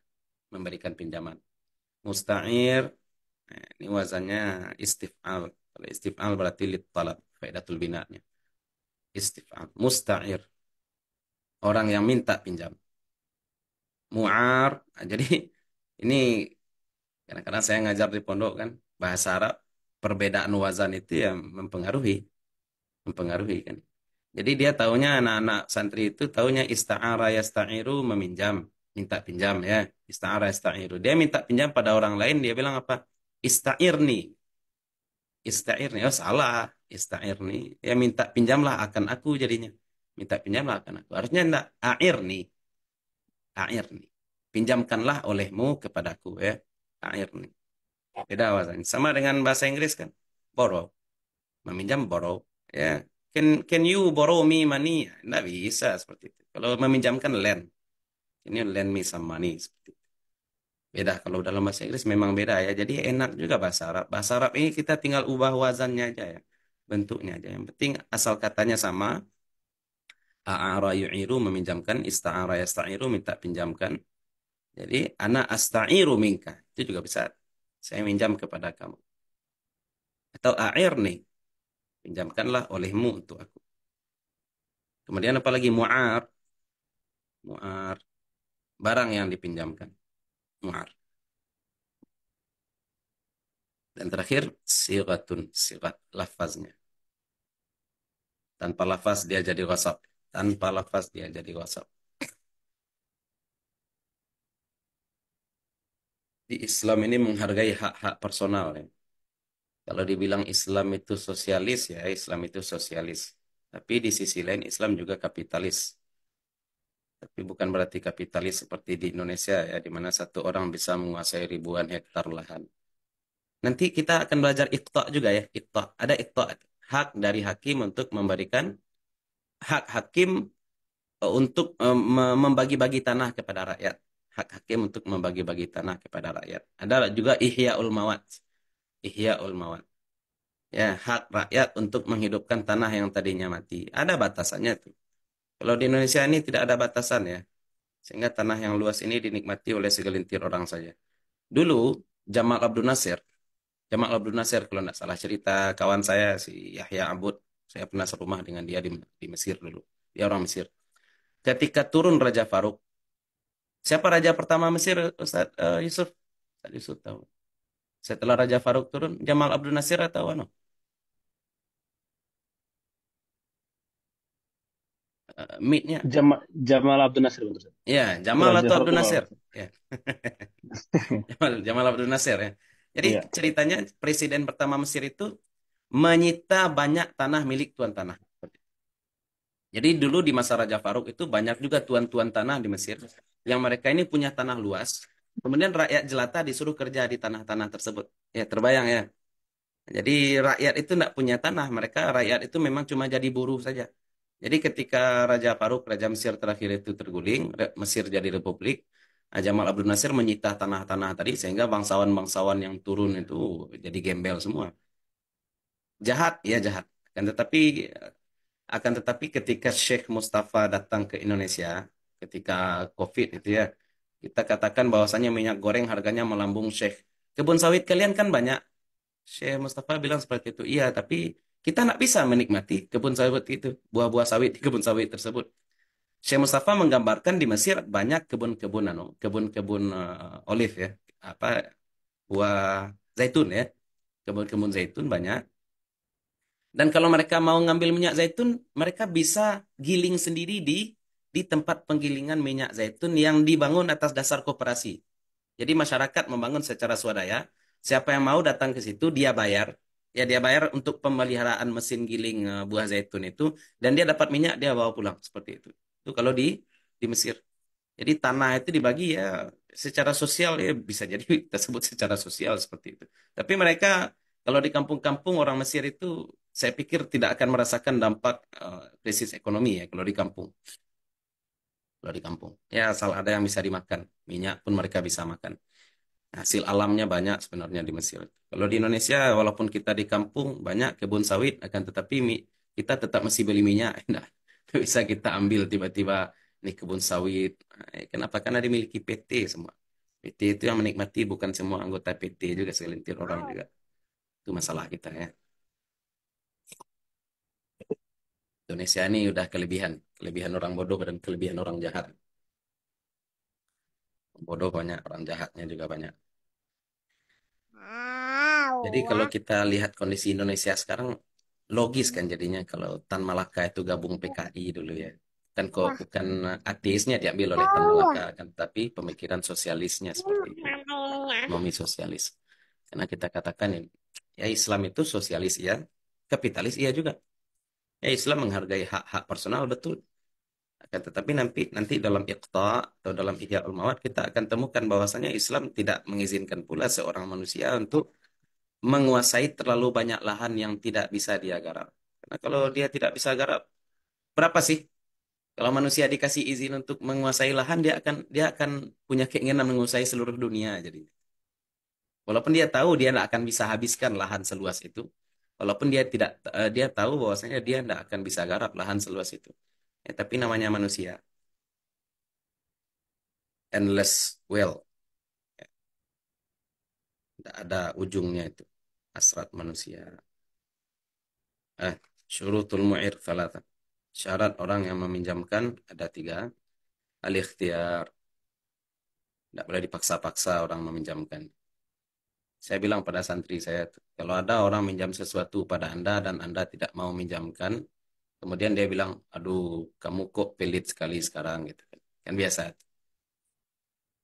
Memberikan pinjaman. Musta'ir. Eh, ini wazannya istif'al. Kalau istif'al berarti lit talab. Faidatul binatnya. Istif'al. Musta'ir. Orang yang minta pinjam mu'ar. Nah, jadi ini kadang-kadang saya ngajar di pondok kan bahasa Arab perbedaan wazan itu ya mempengaruhi, mempengaruhi kan. Jadi dia taunya anak-anak santri itu taunya ista'ara yasta'iru meminjam, minta pinjam ya. Ista'ara yasta'iru. Dia minta pinjam pada orang lain dia bilang apa? Ista'irni. Ista'irni. Oh salah. Ista'irni. Ya minta pinjamlah akan aku jadinya. Minta pinjamlah akan aku. Harusnya enggak airni nih Pinjamkanlah olehmu kepadaku ya. nih Beda bahasanya. Sama dengan bahasa Inggris kan. Borrow. Meminjam borrow. Ya. Can, can you borrow me money? tidak bisa seperti itu. Kalau meminjamkan lend. Ini lend me some money. Seperti itu. Beda. Kalau dalam bahasa Inggris memang beda ya. Jadi enak juga bahasa Arab. Bahasa Arab ini kita tinggal ubah wazannya aja ya. Bentuknya aja. Yang penting asal katanya sama A'ara yu'iru meminjamkan, ista'ara yasta'iru minta pinjamkan. Jadi ana asta'iru minka. Itu juga bisa. Saya minjam kepada kamu. Atau a'irni. Pinjamkanlah olehmu untuk aku. Kemudian apalagi mu'ar. Mu'ar. Barang yang dipinjamkan. Mu'ar. Dan terakhir, sigatun, sigat, lafaznya. Tanpa lafaz dia jadi wasap tanpa lafaz dia jadi WhatsApp di Islam ini menghargai hak-hak personal ya. Kalau dibilang Islam itu sosialis ya, Islam itu sosialis. Tapi di sisi lain Islam juga kapitalis. Tapi bukan berarti kapitalis seperti di Indonesia ya, di mana satu orang bisa menguasai ribuan hektar lahan. Nanti kita akan belajar ikhtok juga ya, ikhtok. Ada ikhtok, hak dari hakim untuk memberikan hak hakim e, untuk e, membagi-bagi tanah kepada rakyat. Hak hakim untuk membagi-bagi tanah kepada rakyat. Ada juga ihya ulmawat. Ihya ulmawat. Ya, hak rakyat untuk menghidupkan tanah yang tadinya mati. Ada batasannya tuh. Kalau di Indonesia ini tidak ada batasan ya. Sehingga tanah yang luas ini dinikmati oleh segelintir orang saja. Dulu Jamal Abdul Nasir, Jamal Abdul Nasir kalau tidak salah cerita, kawan saya si Yahya Abud, saya pernah serumah dengan dia di, di Mesir dulu. Dia orang Mesir. Ketika turun Raja Faruk, siapa raja pertama Mesir, Ustaz uh, Yusuf? Ustaz Yusuf tahu. Setelah Raja Faruk turun, Jamal Abdul Nasir atau ano? Uh, Jamal Abdul Nasir Iya, Ya, Jamal Raja atau Abdul Nasir. Ya. Jamal, Jamal Abdul Nasir ya. Jadi ya. ceritanya presiden pertama Mesir itu menyita banyak tanah milik tuan tanah. Jadi dulu di masa Raja Faruk itu banyak juga tuan-tuan tanah di Mesir yang mereka ini punya tanah luas. Kemudian rakyat jelata disuruh kerja di tanah-tanah tersebut. Ya terbayang ya. Jadi rakyat itu tidak punya tanah, mereka rakyat itu memang cuma jadi buruh saja. Jadi ketika Raja Faruk, Raja Mesir terakhir itu terguling, Mesir jadi republik, Jamal Abdul Nasir menyita tanah-tanah tadi sehingga bangsawan-bangsawan yang turun itu jadi gembel semua jahat ya jahat kan tetapi akan tetapi ketika Sheikh Mustafa datang ke Indonesia ketika COVID itu ya kita katakan bahwasanya minyak goreng harganya melambung Sheikh kebun sawit kalian kan banyak Sheikh Mustafa bilang seperti itu iya tapi kita nak bisa menikmati kebun sawit itu buah-buah sawit di kebun sawit tersebut Sheikh Mustafa menggambarkan di Mesir banyak kebun-kebun anu kebun-kebun uh, olive ya apa buah zaitun ya kebun-kebun zaitun banyak dan kalau mereka mau ngambil minyak zaitun, mereka bisa giling sendiri di di tempat penggilingan minyak zaitun yang dibangun atas dasar kooperasi. Jadi masyarakat membangun secara swadaya. Siapa yang mau datang ke situ, dia bayar. Ya dia bayar untuk pemeliharaan mesin giling eh, buah zaitun itu, dan dia dapat minyak dia bawa pulang seperti itu. Itu kalau di di Mesir. Jadi tanah itu dibagi ya secara sosial ya bisa jadi kita secara sosial seperti itu. Tapi mereka kalau di kampung-kampung orang Mesir itu saya pikir tidak akan merasakan dampak uh, krisis ekonomi ya kalau di kampung. Kalau di kampung, ya asal ada yang bisa dimakan, minyak pun mereka bisa makan. Hasil alamnya banyak sebenarnya di Mesir. Kalau di Indonesia, walaupun kita di kampung banyak kebun sawit, akan tetapi kita tetap masih beli minyak. Nah, bisa kita ambil tiba-tiba nih kebun sawit. Eh, kenapa? Karena dimiliki PT semua. PT itu yang menikmati bukan semua anggota PT juga segelintir orang oh. juga. Itu masalah kita ya. Indonesia ini udah kelebihan, kelebihan orang bodoh dan kelebihan orang jahat. Bodoh banyak, orang jahatnya juga banyak. Jadi kalau kita lihat kondisi Indonesia sekarang, logis kan jadinya kalau Tan Malaka itu gabung PKI dulu ya. Kan kok bukan ateisnya diambil oleh Tan Malaka kan, tapi pemikiran sosialisnya iya, seperti itu. Ekonomi sosialis. Karena kita katakan ya, ya Islam itu sosialis ya, kapitalis iya juga. Ya Islam menghargai hak-hak personal betul. Akan tetapi nanti nanti dalam iqta atau dalam ihya ul mawad kita akan temukan bahwasanya Islam tidak mengizinkan pula seorang manusia untuk menguasai terlalu banyak lahan yang tidak bisa dia garap. Karena kalau dia tidak bisa garap, berapa sih? Kalau manusia dikasih izin untuk menguasai lahan, dia akan dia akan punya keinginan menguasai seluruh dunia Jadi, Walaupun dia tahu dia tidak akan bisa habiskan lahan seluas itu, walaupun dia tidak uh, dia tahu bahwasanya dia tidak akan bisa garap lahan seluas itu ya, tapi namanya manusia endless well ya. tidak ada ujungnya itu asrat manusia eh syurutul mu'ir falata syarat orang yang meminjamkan ada tiga al ikhtiar tidak boleh dipaksa-paksa orang meminjamkan saya bilang pada santri saya, kalau ada orang minjam sesuatu pada Anda dan Anda tidak mau minjamkan, kemudian dia bilang, aduh kamu kok pelit sekali sekarang gitu kan. Kan biasa.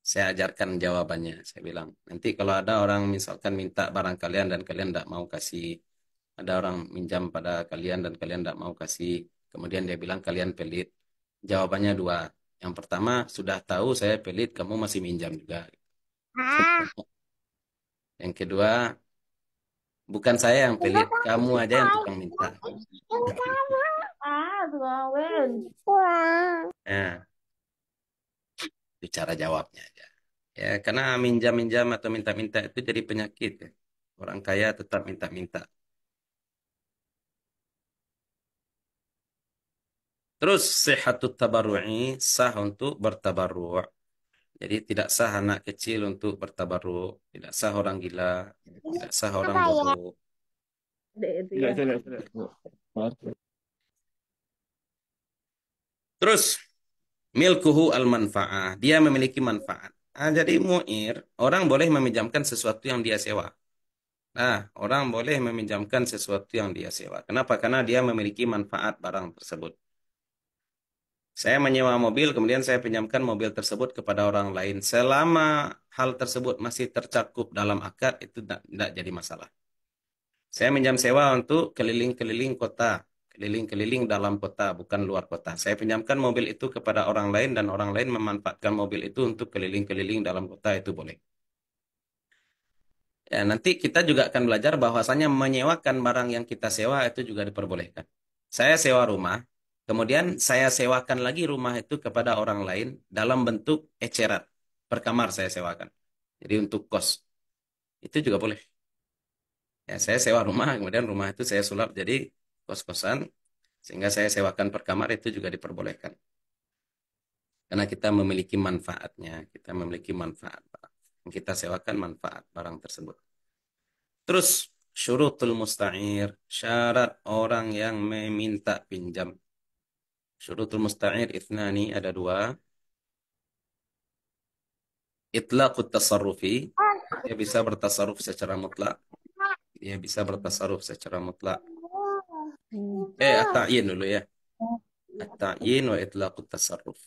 Saya ajarkan jawabannya, saya bilang, nanti kalau ada orang misalkan minta barang kalian dan kalian tidak mau kasih, ada orang minjam pada kalian dan kalian tidak mau kasih, kemudian dia bilang kalian pelit. Jawabannya dua. Yang pertama, sudah tahu saya pelit, kamu masih minjam juga. Ah. Yang kedua, bukan saya yang pelit, kamu aja yang tukang minta. Nah, itu cara jawabnya aja. Ya, karena minjam-minjam atau minta-minta itu jadi penyakit. Ya. Orang kaya tetap minta-minta. Terus sehatut tabarru'i sah untuk bertabarru'. Jadi tidak sah anak kecil untuk bertabaruk, tidak sah orang gila, tidak sah orang bodoh. Ya. Terus milkuhu al manfaah, dia memiliki manfaat. Nah, jadi muir, orang boleh meminjamkan sesuatu yang dia sewa. Nah, orang boleh meminjamkan sesuatu yang dia sewa. Kenapa? Karena dia memiliki manfaat barang tersebut. Saya menyewa mobil, kemudian saya pinjamkan mobil tersebut kepada orang lain. Selama hal tersebut masih tercakup dalam akad, itu tidak jadi masalah. Saya pinjam sewa untuk keliling-keliling kota, keliling-keliling dalam kota, bukan luar kota. Saya pinjamkan mobil itu kepada orang lain dan orang lain memanfaatkan mobil itu untuk keliling-keliling dalam kota itu boleh. Ya, nanti kita juga akan belajar bahwasanya menyewakan barang yang kita sewa itu juga diperbolehkan. Saya sewa rumah, Kemudian saya sewakan lagi rumah itu kepada orang lain dalam bentuk eceran. Per kamar saya sewakan. Jadi untuk kos. Itu juga boleh. Ya, saya sewa rumah, kemudian rumah itu saya sulap jadi kos-kosan. Sehingga saya sewakan per kamar itu juga diperbolehkan. Karena kita memiliki manfaatnya. Kita memiliki manfaat. Kita sewakan manfaat barang tersebut. Terus syurutul musta'ir. Syarat orang yang meminta pinjam Syurutul musta'ir itnani ada dua. Itlaqut tasarrufi. Dia bisa bertasarruf secara mutlak. Dia bisa bertasarruf secara mutlak. Eh, at-ta'yin dulu ya. At-ta'yin wa itlaqut tasarruf.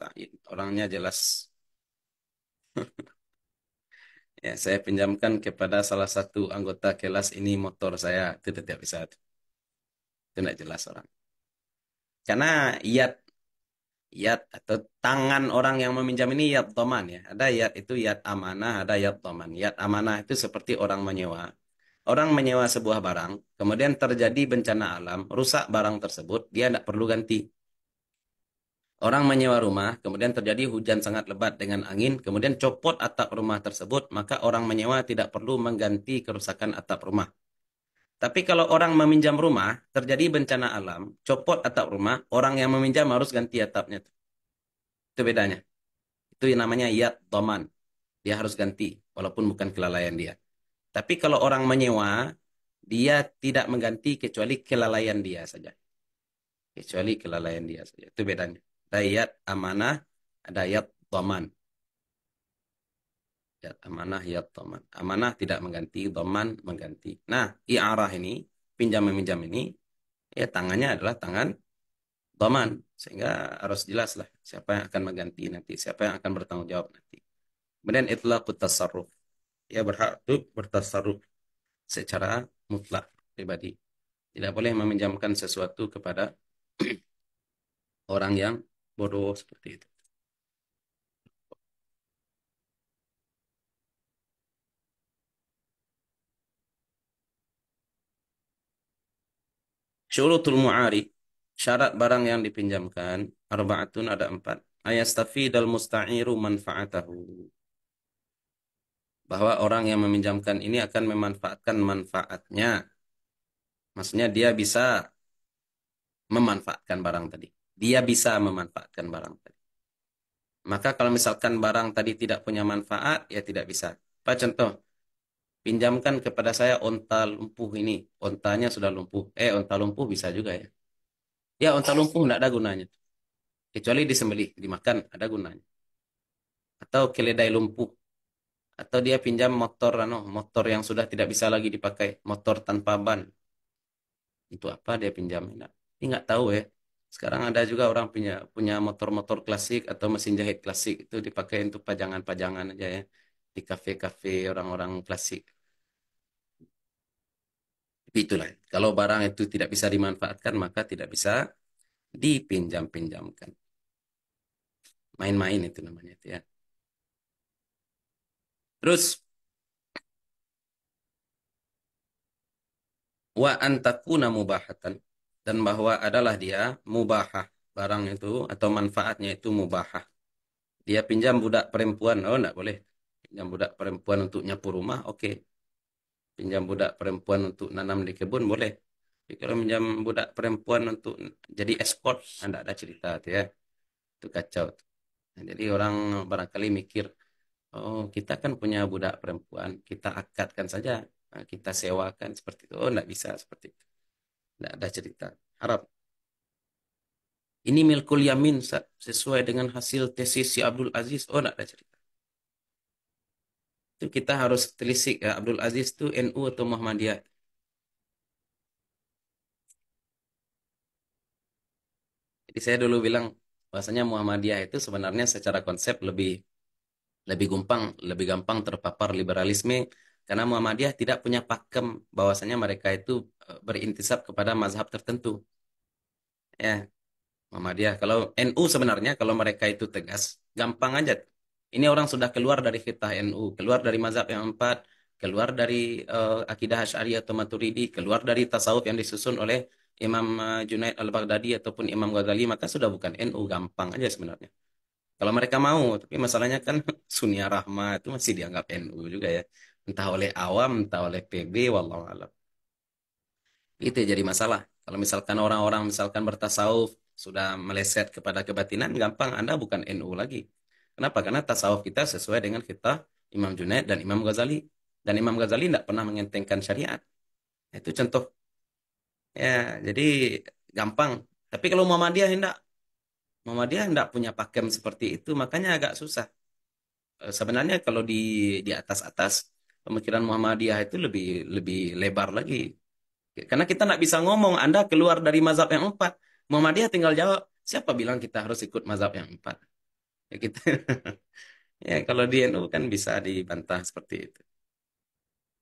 Ta'yin. Orangnya jelas. ya, saya pinjamkan kepada salah satu anggota kelas ini motor saya. Itu tidak bisa. Itu tidak jelas orang. Karena yat yat atau tangan orang yang meminjam ini yat toman ya. Ada yat itu yat amanah, ada yat toman. Yat amanah itu seperti orang menyewa. Orang menyewa sebuah barang, kemudian terjadi bencana alam, rusak barang tersebut, dia tidak perlu ganti. Orang menyewa rumah, kemudian terjadi hujan sangat lebat dengan angin, kemudian copot atap rumah tersebut, maka orang menyewa tidak perlu mengganti kerusakan atap rumah. Tapi kalau orang meminjam rumah, terjadi bencana alam, copot atap rumah, orang yang meminjam harus ganti atapnya. Itu bedanya. Itu yang namanya yat toman Dia harus ganti, walaupun bukan kelalaian dia. Tapi kalau orang menyewa, dia tidak mengganti kecuali kelalaian dia saja. Kecuali kelalaian dia saja. Itu bedanya. Ada Dayat amanah, ada yat toman ya amanah ya toman amanah tidak mengganti doman mengganti nah i'arah ini pinjam meminjam ini ya tangannya adalah tangan doman sehingga harus jelas lah siapa yang akan mengganti nanti siapa yang akan bertanggung jawab nanti kemudian itulah kutasaruf ya berhak untuk bertasaruf secara mutlak pribadi tidak boleh meminjamkan sesuatu kepada orang yang bodoh seperti itu Syurutul mu'ari. Syarat barang yang dipinjamkan. Arba'atun ada empat. Ayastafidal musta'iru manfaatahu. Bahwa orang yang meminjamkan ini akan memanfaatkan manfaatnya. Maksudnya dia bisa memanfaatkan barang tadi. Dia bisa memanfaatkan barang tadi. Maka kalau misalkan barang tadi tidak punya manfaat, ya tidak bisa. Pak contoh, pinjamkan kepada saya onta lumpuh ini. Ontanya sudah lumpuh. Eh, onta lumpuh bisa juga ya. Ya, onta lumpuh tidak ada gunanya. Kecuali disembeli dimakan, ada gunanya. Atau keledai lumpuh. Atau dia pinjam motor, ano, motor yang sudah tidak bisa lagi dipakai. Motor tanpa ban. Itu apa dia pinjam? Nah, ini nggak tahu ya. Sekarang ada juga orang punya punya motor-motor klasik atau mesin jahit klasik. Itu dipakai untuk pajangan-pajangan aja ya. Di kafe-kafe orang-orang klasik Itulah. Kalau barang itu tidak bisa dimanfaatkan, maka tidak bisa dipinjam-pinjamkan. Main-main itu namanya itu ya. Terus wa antakuna mubahatan dan bahwa adalah dia mubahah barang itu atau manfaatnya itu mubahah. Dia pinjam budak perempuan, oh tidak boleh. Pinjam budak perempuan untuk nyapu rumah, oke. Okay pinjam budak perempuan untuk nanam di kebun boleh. Tapi kalau pinjam budak perempuan untuk jadi ekspor, anda ah, ada cerita tuh ya. Itu kacau. Nah, jadi orang barangkali mikir, oh kita kan punya budak perempuan, kita akadkan saja, nah, kita sewakan seperti itu. Oh, tidak bisa seperti itu. Tidak ada cerita. Harap. Ini milkul yamin, Sesuai dengan hasil tesis si Abdul Aziz. Oh, tidak ada cerita itu kita harus telisik ya, Abdul Aziz itu NU atau Muhammadiyah jadi saya dulu bilang bahasanya Muhammadiyah itu sebenarnya secara konsep lebih lebih gampang lebih gampang terpapar liberalisme karena Muhammadiyah tidak punya pakem bahwasanya mereka itu e, berintisab kepada mazhab tertentu ya Muhammadiyah kalau NU sebenarnya kalau mereka itu tegas gampang aja ini orang sudah keluar dari fitnah NU, keluar dari mazhab yang empat, keluar dari uh, akidah Asy'ari atau Maturidi, keluar dari tasawuf yang disusun oleh Imam eh, Junaid Al-Baghdadi ataupun Imam Ghazali, maka sudah bukan NU gampang aja sebenarnya. Kalau mereka mau, tapi masalahnya kan Sunni Rahma itu masih dianggap NU juga ya. Entah oleh awam, entah oleh PB, wallahu alam. Itu jadi masalah. Kalau misalkan orang-orang misalkan bertasawuf sudah meleset kepada kebatinan, gampang Anda bukan NU lagi. Kenapa? Karena tasawuf kita sesuai dengan kita Imam Junaid dan Imam Ghazali. Dan Imam Ghazali tidak pernah mengentengkan syariat. Nah, itu contoh. Ya, jadi gampang. Tapi kalau Muhammadiyah tidak, Muhammadiyah tidak punya pakem seperti itu, makanya agak susah. Eh, sebenarnya kalau di di atas-atas pemikiran Muhammadiyah itu lebih lebih lebar lagi. Karena kita tidak bisa ngomong Anda keluar dari mazhab yang empat. Muhammadiyah tinggal jawab, siapa bilang kita harus ikut mazhab yang empat? ya gitu ya kalau di NU kan bisa dibantah seperti itu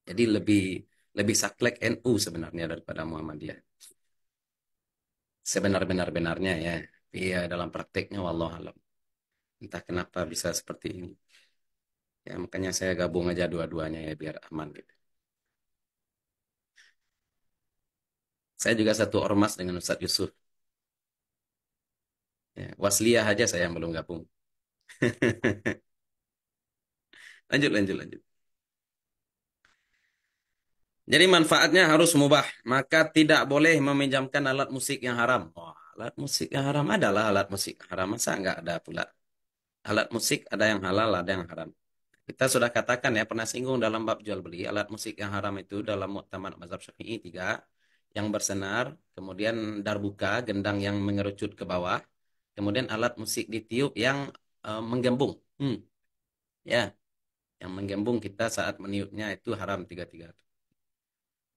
jadi lebih lebih saklek NU sebenarnya daripada Muhammadiyah sebenar-benar benarnya ya iya dalam prakteknya wallah alam entah kenapa bisa seperti ini ya makanya saya gabung aja dua-duanya ya biar aman gitu saya juga satu ormas dengan Ustadz Yusuf ya, wasliyah aja saya yang belum gabung Lanjut, lanjut, lanjut. Jadi manfaatnya harus mubah. Maka tidak boleh meminjamkan alat musik yang haram. Oh, alat musik yang haram adalah alat musik haram. Masa nggak ada pula? Alat musik ada yang halal, ada yang haram. Kita sudah katakan ya, pernah singgung dalam bab jual beli. Alat musik yang haram itu dalam taman mazhab syafi'i tiga. Yang bersenar, kemudian darbuka, gendang yang mengerucut ke bawah. Kemudian alat musik ditiup yang Eh, menggembung. Hmm. Ya, yang menggembung kita saat meniupnya itu haram tiga-tiga.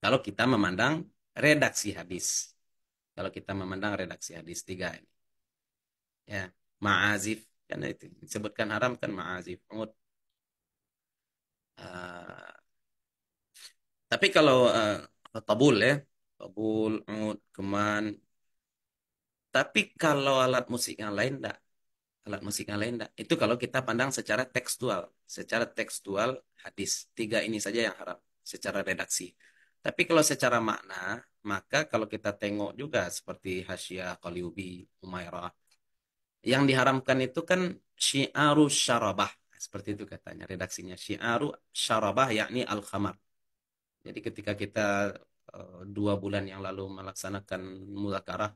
Kalau kita memandang redaksi hadis. Kalau kita memandang redaksi hadis tiga ini. Ya, ma'azif karena itu disebutkan haram kan ma'azif, Uh, tapi kalau uh, eh, tabul ya, tabul, umud, keman. Tapi kalau alat musik yang lain enggak alat musiknya lain Itu kalau kita pandang secara tekstual. Secara tekstual hadis. Tiga ini saja yang haram secara redaksi. Tapi kalau secara makna, maka kalau kita tengok juga seperti Hasyiah, Qaliubi, Umairah. Yang diharamkan itu kan syiaru syarabah. Seperti itu katanya redaksinya. Syiaru syarabah yakni al-khamar. Jadi ketika kita eh, dua bulan yang lalu melaksanakan mulakarah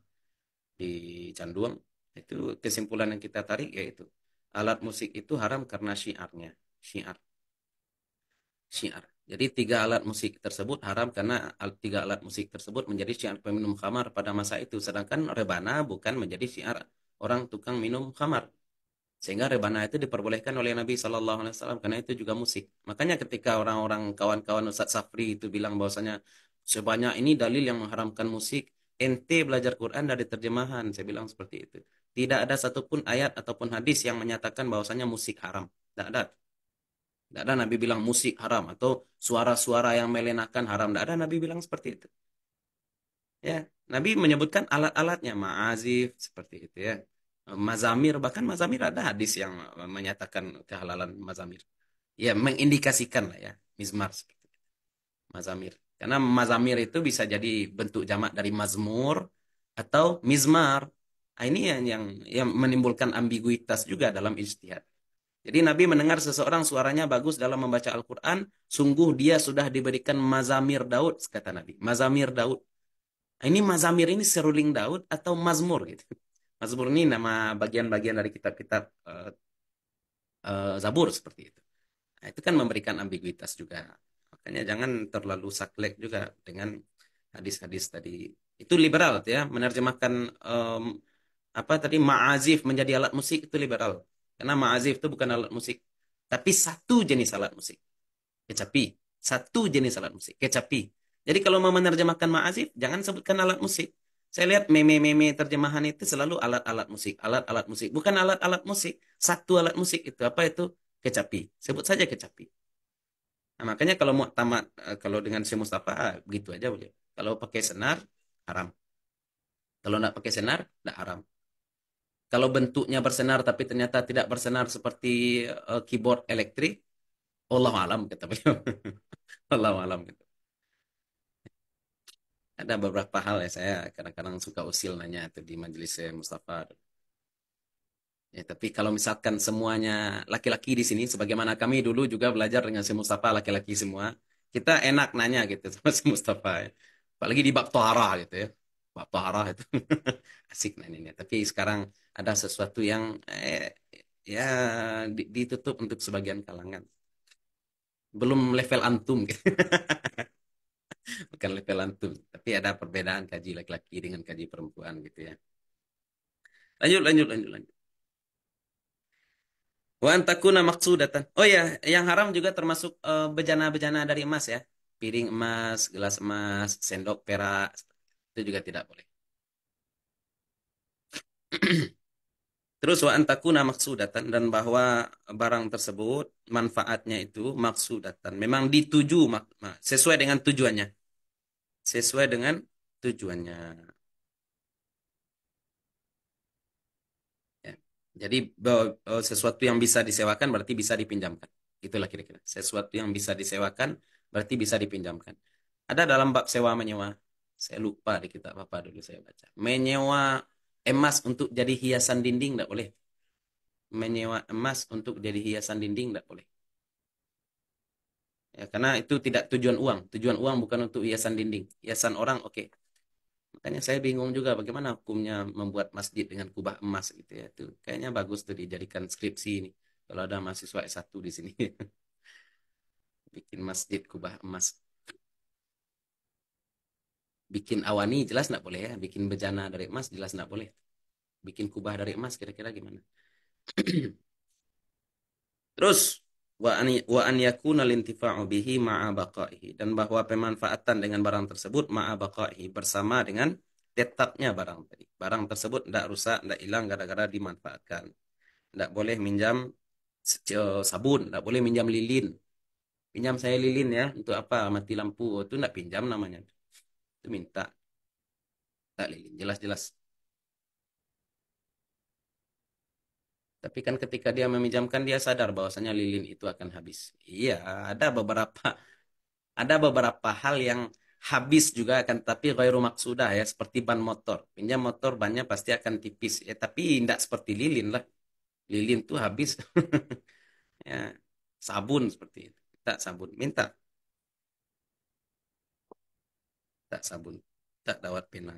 di Canduang, itu kesimpulan yang kita tarik yaitu alat musik itu haram karena syiarnya, syiar. Syiar. Jadi tiga alat musik tersebut haram karena tiga alat musik tersebut menjadi syiar peminum kamar pada masa itu. Sedangkan rebana bukan menjadi syiar orang tukang minum kamar Sehingga rebana itu diperbolehkan oleh Nabi Shallallahu Alaihi Wasallam karena itu juga musik. Makanya ketika orang-orang kawan-kawan Ustadz Safri itu bilang bahwasanya sebanyak ini dalil yang mengharamkan musik, ente belajar Quran dari terjemahan. Saya bilang seperti itu. Tidak ada satupun ayat ataupun hadis yang menyatakan bahwasanya musik haram. Tidak ada. Tidak ada Nabi bilang musik haram atau suara-suara yang melenakan haram. Tidak ada Nabi bilang seperti itu. Ya, Nabi menyebutkan alat-alatnya ma'azif seperti itu ya. Mazamir bahkan mazamir ada hadis yang menyatakan kehalalan mazamir. Ya, mengindikasikan lah ya, mizmar seperti itu. Mazamir. Karena mazamir itu bisa jadi bentuk jamak dari mazmur atau mizmar Nah, ini yang, yang yang menimbulkan ambiguitas juga dalam istihad. Jadi Nabi mendengar seseorang suaranya bagus dalam membaca Al-Quran, sungguh dia sudah diberikan mazamir Daud, kata Nabi. Mazamir Daud. Nah, ini mazamir ini seruling Daud atau mazmur gitu. Mazmur ini nama bagian-bagian dari kitab-kitab uh, uh, Zabur seperti itu. Nah, itu kan memberikan ambiguitas juga. Makanya jangan terlalu saklek juga dengan hadis-hadis tadi. Itu liberal ya, menerjemahkan um, apa tadi ma'azif menjadi alat musik itu liberal. Karena ma'azif itu bukan alat musik. Tapi satu jenis alat musik. Kecapi. Satu jenis alat musik. Kecapi. Jadi kalau mau menerjemahkan ma'azif, jangan sebutkan alat musik. Saya lihat meme-meme terjemahan itu selalu alat-alat musik. Alat-alat musik. Bukan alat-alat musik. Satu alat musik itu. Apa itu? Kecapi. Sebut saja kecapi. Nah, makanya kalau mau tamat, eh, kalau dengan si Mustafa, ah, begitu aja boleh. Kalau pakai senar, haram. Kalau nak pakai senar, tidak haram. Kalau bentuknya bersenar tapi ternyata tidak bersenar seperti uh, keyboard elektrik, Allah alam kata beliau. Allah alam gitu. Ada beberapa hal ya saya kadang-kadang suka usil nanya itu di majelis eh, Mustafa. Ya, tapi kalau misalkan semuanya laki-laki di sini, sebagaimana kami dulu juga belajar dengan si Mustafa laki-laki semua, kita enak nanya gitu sama si Mustafa. Ya. Apalagi di bab gitu ya. Bab tohara itu asik nanya. Tapi sekarang ada sesuatu yang eh, ya ditutup untuk sebagian kalangan belum level antum bukan level antum tapi ada perbedaan kaji laki-laki dengan kaji perempuan gitu ya lanjut lanjut lanjut lanjut wa antakuna maksudatan oh ya yang haram juga termasuk eh, bejana -bejana dari emas ya piring emas gelas emas sendok perak itu juga tidak boleh Terus wa antakuna maksudatan dan bahwa barang tersebut manfaatnya itu maksudatan. Memang dituju sesuai dengan tujuannya. Sesuai dengan tujuannya. Ya. Jadi sesuatu yang bisa disewakan berarti bisa dipinjamkan. Itulah kira-kira. Sesuatu yang bisa disewakan berarti bisa dipinjamkan. Ada dalam bab sewa menyewa. Saya lupa di kitab apa dulu saya baca. Menyewa emas untuk jadi hiasan dinding tidak boleh. Menyewa emas untuk jadi hiasan dinding tidak boleh. Ya, karena itu tidak tujuan uang. Tujuan uang bukan untuk hiasan dinding. Hiasan orang oke. Okay. Makanya saya bingung juga bagaimana hukumnya membuat masjid dengan kubah emas gitu ya. Itu kayaknya bagus tuh dijadikan skripsi ini. Kalau ada mahasiswa S1 di sini. Bikin masjid kubah emas bikin awani jelas nggak boleh ya bikin bejana dari emas jelas nggak boleh bikin kubah dari emas kira-kira gimana terus wa an yakuna lintifa'u bihi ma'a baqaihi dan bahwa pemanfaatan dengan barang tersebut ma'a baqaihi bersama dengan tetapnya barang tadi. Barang tersebut tidak rusak, tidak hilang gara-gara dimanfaatkan. Tidak boleh minjam sabun, tidak boleh minjam lilin. Pinjam saya lilin ya, untuk apa? Mati lampu, oh, itu tidak pinjam namanya itu minta tak lilin jelas-jelas tapi kan ketika dia meminjamkan dia sadar bahwasanya lilin itu akan habis iya ada beberapa ada beberapa hal yang habis juga akan tapi rumah sudah ya seperti ban motor pinjam motor bannya pasti akan tipis ya tapi tidak seperti lilin lah lilin tuh habis ya sabun seperti itu minta sabun minta tak sabun tak dawat pena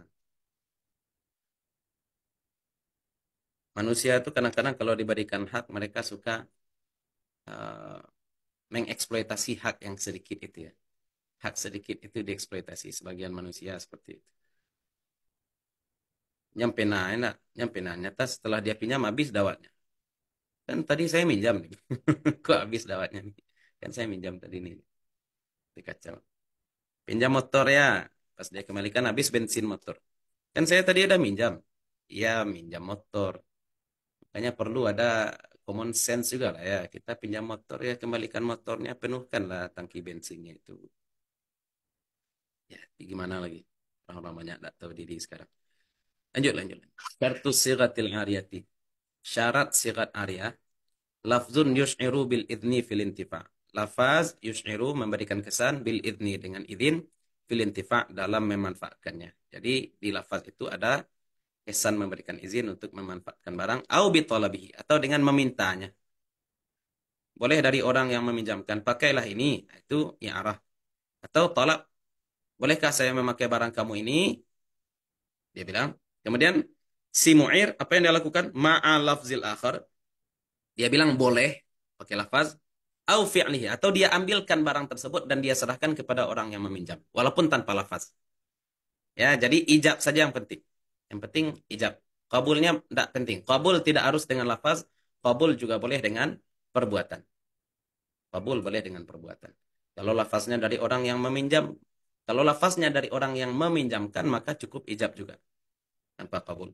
manusia itu kadang-kadang kalau diberikan hak mereka suka uh, mengeksploitasi hak yang sedikit itu ya hak sedikit itu dieksploitasi sebagian manusia seperti itu nyampe pena enak nyampe pena nyata setelah dia pinjam habis dawatnya kan tadi saya minjam nih kok habis dawatnya nih kan saya minjam tadi nih dikacau pinjam motor ya Pas dia kembalikan habis bensin motor. Kan saya tadi ada minjam. ya minjam motor. Makanya perlu ada common sense juga lah ya. Kita pinjam motor ya kembalikan motornya, penuhkanlah tangki bensinnya itu. Ya, gimana lagi? Orang-orang banyak tidak tahu diri sekarang. Lanjut, lanjut. Kartu siratil ariyati. Syarat sirat arya. Lafzun yush'iru bil idni fil intifa. Lafaz yush'iru memberikan kesan bil idni dengan idin filintifa dalam memanfaatkannya. Jadi di lafaz itu ada ihsan memberikan izin untuk memanfaatkan barang au bitolabihi atau dengan memintanya. Boleh dari orang yang meminjamkan, pakailah ini, itu yang arah. Atau tolak, bolehkah saya memakai barang kamu ini? Dia bilang. Kemudian si mu'ir, apa yang dia lakukan? Ma'alafzil akhar. Dia bilang boleh, pakai lafaz au fi'lihi atau dia ambilkan barang tersebut dan dia serahkan kepada orang yang meminjam walaupun tanpa lafaz. Ya, jadi ijab saja yang penting. Yang penting ijab. Kabulnya tidak penting. Kabul tidak harus dengan lafaz, kabul juga boleh dengan perbuatan. Kabul boleh dengan perbuatan. Kalau lafaznya dari orang yang meminjam, kalau lafaznya dari orang yang meminjamkan maka cukup ijab juga tanpa kabul.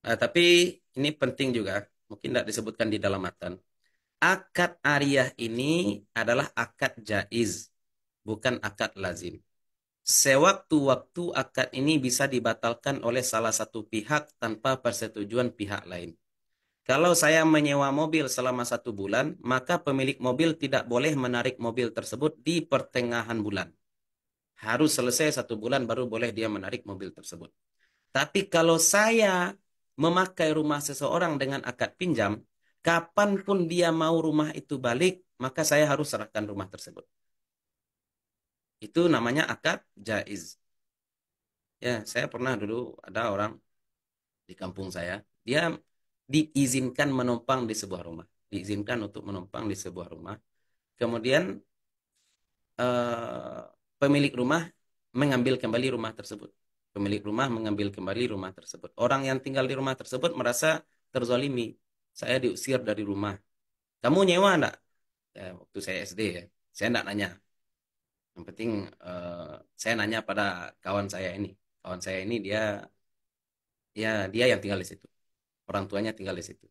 Nah, tapi ini penting juga mungkin tidak disebutkan di dalam matan. Akad ariyah ini adalah akad jaiz, bukan akad lazim. Sewaktu-waktu akad ini bisa dibatalkan oleh salah satu pihak tanpa persetujuan pihak lain. Kalau saya menyewa mobil selama satu bulan, maka pemilik mobil tidak boleh menarik mobil tersebut di pertengahan bulan. Harus selesai satu bulan baru boleh dia menarik mobil tersebut. Tapi kalau saya memakai rumah seseorang dengan akad pinjam, kapanpun dia mau rumah itu balik, maka saya harus serahkan rumah tersebut. Itu namanya akad jaiz. Ya, saya pernah dulu ada orang di kampung saya, dia diizinkan menumpang di sebuah rumah, diizinkan untuk menumpang di sebuah rumah. Kemudian eh, pemilik rumah mengambil kembali rumah tersebut. Pemilik rumah mengambil kembali rumah tersebut. Orang yang tinggal di rumah tersebut merasa terzolimi. Saya diusir dari rumah. Kamu nyewa enggak? Ya, waktu saya SD ya. Saya enggak nanya. Yang penting uh, saya nanya pada kawan saya ini. Kawan saya ini dia ya dia yang tinggal di situ. Orang tuanya tinggal di situ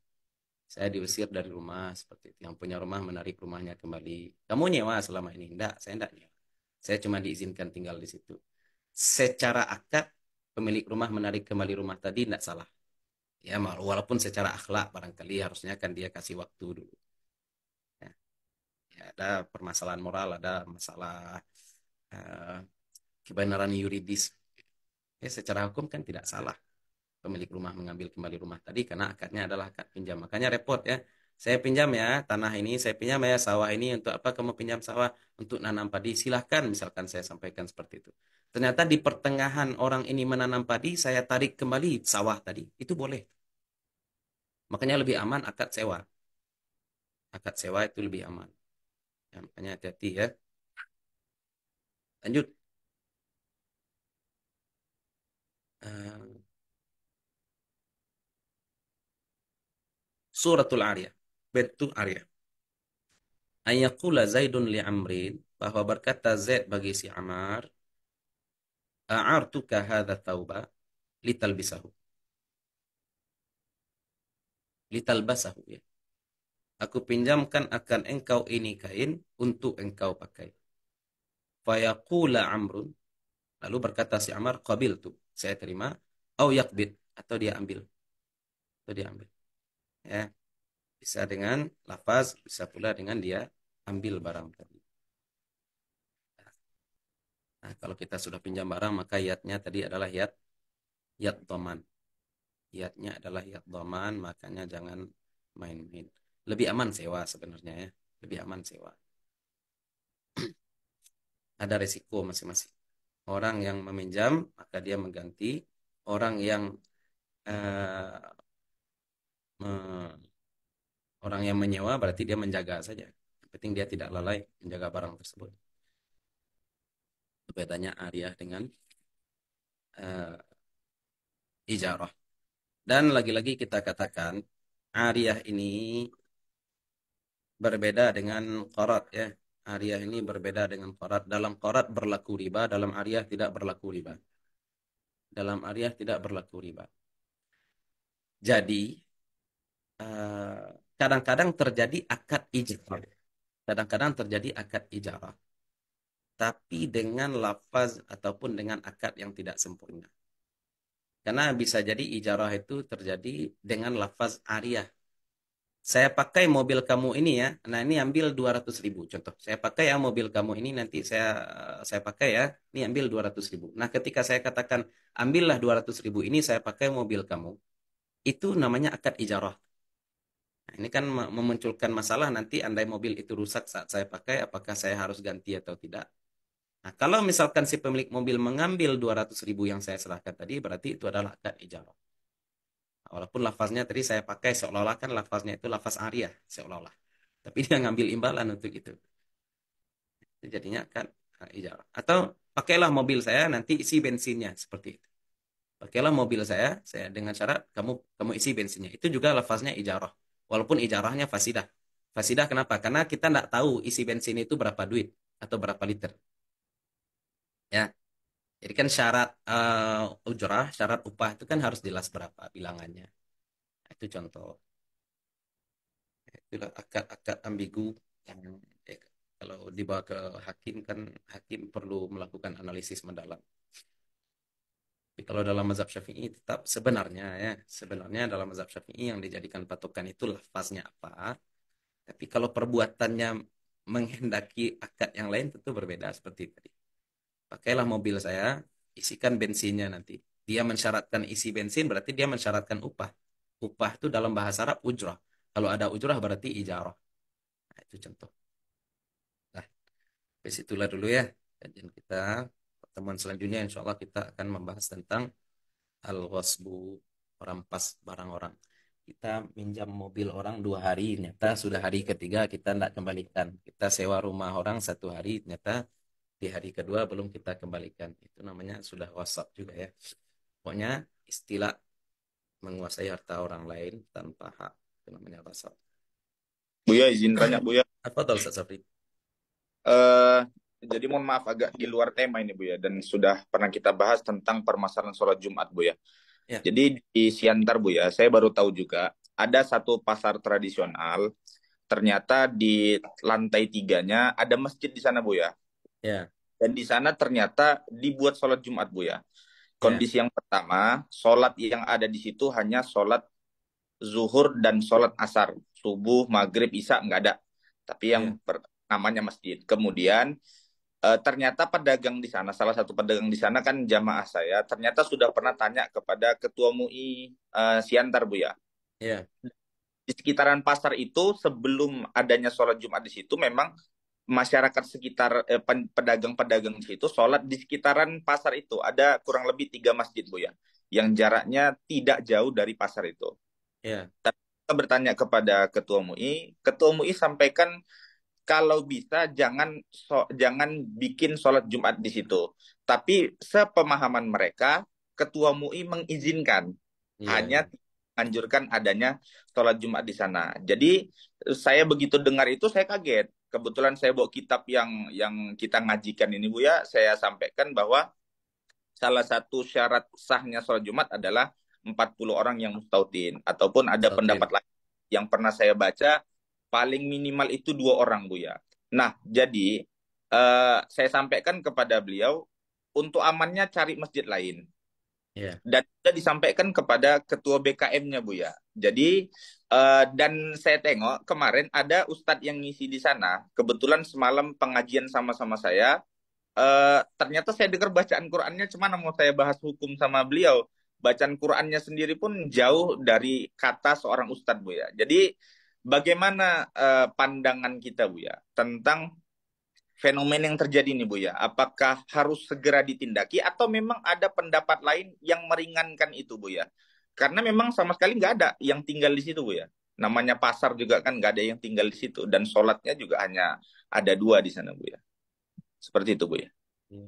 saya diusir dari rumah seperti itu. Yang punya rumah menarik rumahnya kembali. Kamu nyewa selama ini? Enggak, saya enggak nyewa. Saya cuma diizinkan tinggal di situ secara akad pemilik rumah menarik kembali rumah tadi tidak salah. Ya, walaupun secara akhlak barangkali harusnya kan dia kasih waktu dulu. Ya, ya ada permasalahan moral, ada masalah uh, kebenaran yuridis. Ya, secara hukum kan tidak salah pemilik rumah mengambil kembali rumah tadi karena akadnya adalah akad pinjam. Makanya repot ya saya pinjam ya tanah ini, saya pinjam ya sawah ini untuk apa? Kamu pinjam sawah untuk nanam padi, silahkan. Misalkan saya sampaikan seperti itu. Ternyata di pertengahan orang ini menanam padi, saya tarik kembali sawah tadi. Itu boleh. Makanya lebih aman akad sewa. Akad sewa itu lebih aman. Ya, makanya hati-hati ya. Lanjut. Uh, Suratul Arya back to Arya. Ayakula Zaidun li Amrin bahwa berkata Zaid bagi si Amar, "A'artuka hadza tauba litalbisahu." Litalbasahu ya. Aku pinjamkan akan engkau ini kain untuk engkau pakai. Fayakula Amrun lalu berkata si Amar, kabil tu." Saya terima. Au yakbid atau dia ambil. Atau dia ambil. Ya. Bisa dengan lafaz, bisa pula dengan dia ambil barang tadi. Nah, kalau kita sudah pinjam barang maka yatnya tadi adalah yat yat doman. Yatnya adalah yat doman, makanya jangan main-main. Lebih aman sewa sebenarnya ya, lebih aman sewa. Ada resiko masing-masing. Orang yang meminjam maka dia mengganti, orang yang uh, Orang yang menyewa berarti dia menjaga saja. penting dia tidak lalai menjaga barang tersebut. Itu bedanya Arya dengan uh, ijarah. Dan lagi-lagi kita katakan Ariyah ini berbeda dengan korat ya. Ariyah ini berbeda dengan korat. Dalam korat berlaku riba, dalam Ariyah tidak berlaku riba. Dalam Ariyah tidak berlaku riba. Jadi eh, kadang-kadang terjadi akad ijarah. Kadang-kadang terjadi akad ijarah. Tapi dengan lafaz ataupun dengan akad yang tidak sempurna. Karena bisa jadi ijarah itu terjadi dengan lafaz ariah. Saya pakai mobil kamu ini ya. Nah ini ambil 200 ribu contoh. Saya pakai ya mobil kamu ini nanti saya eh, saya pakai ya. Ini ambil 200 ribu. Nah ketika saya katakan ambillah 200 ribu ini saya pakai mobil kamu. Itu namanya akad ijarah. Nah, ini kan memunculkan masalah nanti andai mobil itu rusak saat saya pakai, apakah saya harus ganti atau tidak. Nah, kalau misalkan si pemilik mobil mengambil 200 ribu yang saya serahkan tadi, berarti itu adalah akad ijarah. Nah, walaupun lafaznya tadi saya pakai seolah-olah kan lafaznya itu lafaz Arya seolah-olah. Tapi dia ngambil imbalan untuk itu. itu jadinya kan ah, ijarah. Atau pakailah mobil saya nanti isi bensinnya seperti itu. Pakailah mobil saya, saya dengan syarat kamu kamu isi bensinnya. Itu juga lafaznya ijarah. Walaupun ijarahnya fasidah. Fasidah kenapa? Karena kita tidak tahu isi bensin itu berapa duit atau berapa liter. Ya. Jadi kan syarat uh, eh, ujrah, syarat upah itu kan harus jelas berapa bilangannya. Nah, itu contoh. Nah, itulah akad-akad ambigu yang ya, kalau dibawa ke hakim kan hakim perlu melakukan analisis mendalam. Tapi kalau dalam mazhab Syafi'i tetap sebenarnya ya, sebenarnya dalam mazhab Syafi'i yang dijadikan patokan itu lafaznya apa. Tapi kalau perbuatannya menghendaki akad yang lain tentu berbeda seperti tadi. Pakailah mobil saya, isikan bensinnya nanti. Dia mensyaratkan isi bensin berarti dia mensyaratkan upah. Upah itu dalam bahasa Arab ujrah. Kalau ada ujrah berarti ijarah. Nah, itu contoh. Nah, situlah dulu ya kajian kita pertemuan selanjutnya insya Allah kita akan membahas tentang al-ghasbu merampas barang orang kita minjam mobil orang dua hari ternyata sudah hari ketiga kita tidak kembalikan kita sewa rumah orang satu hari ternyata di hari kedua belum kita kembalikan itu namanya sudah whatsapp juga ya pokoknya istilah menguasai harta orang lain tanpa hak itu namanya whatsapp Buya izin tanya Buya apa tahu Ustaz Sabri uh, jadi mohon maaf agak di luar tema ini Bu ya dan sudah pernah kita bahas tentang permasalahan sholat Jumat Bu ya. ya. Jadi di Siantar Bu ya, saya baru tahu juga ada satu pasar tradisional ternyata di lantai tiganya ada masjid di sana Bu ya. Ya. Dan di sana ternyata dibuat sholat Jumat Bu ya. Kondisi ya. yang pertama, sholat yang ada di situ hanya sholat zuhur dan sholat asar, subuh, maghrib, isya nggak ada. Tapi yang ya. namanya masjid. Kemudian e, ternyata pedagang di sana, salah satu pedagang di sana kan jamaah saya, ternyata sudah pernah tanya kepada ketua MUI e, eh, Siantar Bu ya. Iya. Di sekitaran pasar itu sebelum adanya sholat Jumat di situ memang masyarakat sekitar eh, pedagang-pedagang di situ sholat di sekitaran pasar itu ada kurang lebih tiga masjid bu ya yang jaraknya tidak jauh dari pasar itu. Ya. Tapi kita bertanya kepada ketua MUI, ketua MUI sampaikan kalau bisa jangan so, jangan bikin sholat Jumat di situ. Tapi sepemahaman mereka, ketua MUI mengizinkan yeah. hanya anjurkan adanya sholat Jumat di sana. Jadi saya begitu dengar itu saya kaget. Kebetulan saya bawa kitab yang yang kita ngajikan ini bu ya, saya sampaikan bahwa salah satu syarat sahnya sholat Jumat adalah 40 orang yang mustautin ataupun ada okay. pendapat lain yang pernah saya baca paling minimal itu dua orang bu ya. Nah jadi uh, saya sampaikan kepada beliau untuk amannya cari masjid lain. Iya. Dan sudah disampaikan kepada ketua BKM-nya bu ya. Jadi uh, dan saya tengok kemarin ada ustadz yang ngisi di sana. Kebetulan semalam pengajian sama-sama saya. Uh, ternyata saya dengar bacaan Qurannya cuma mau saya bahas hukum sama beliau bacaan Qurannya sendiri pun jauh dari kata seorang ustadz bu ya. Jadi Bagaimana uh, pandangan kita, Bu ya, tentang fenomena yang terjadi nih, Bu ya? Apakah harus segera ditindaki atau memang ada pendapat lain yang meringankan itu, Bu ya? Karena memang sama sekali nggak ada yang tinggal di situ, Bu ya. Namanya pasar juga kan nggak ada yang tinggal di situ dan sholatnya juga hanya ada dua di sana, Bu ya. Seperti itu, Bu ya. Iya.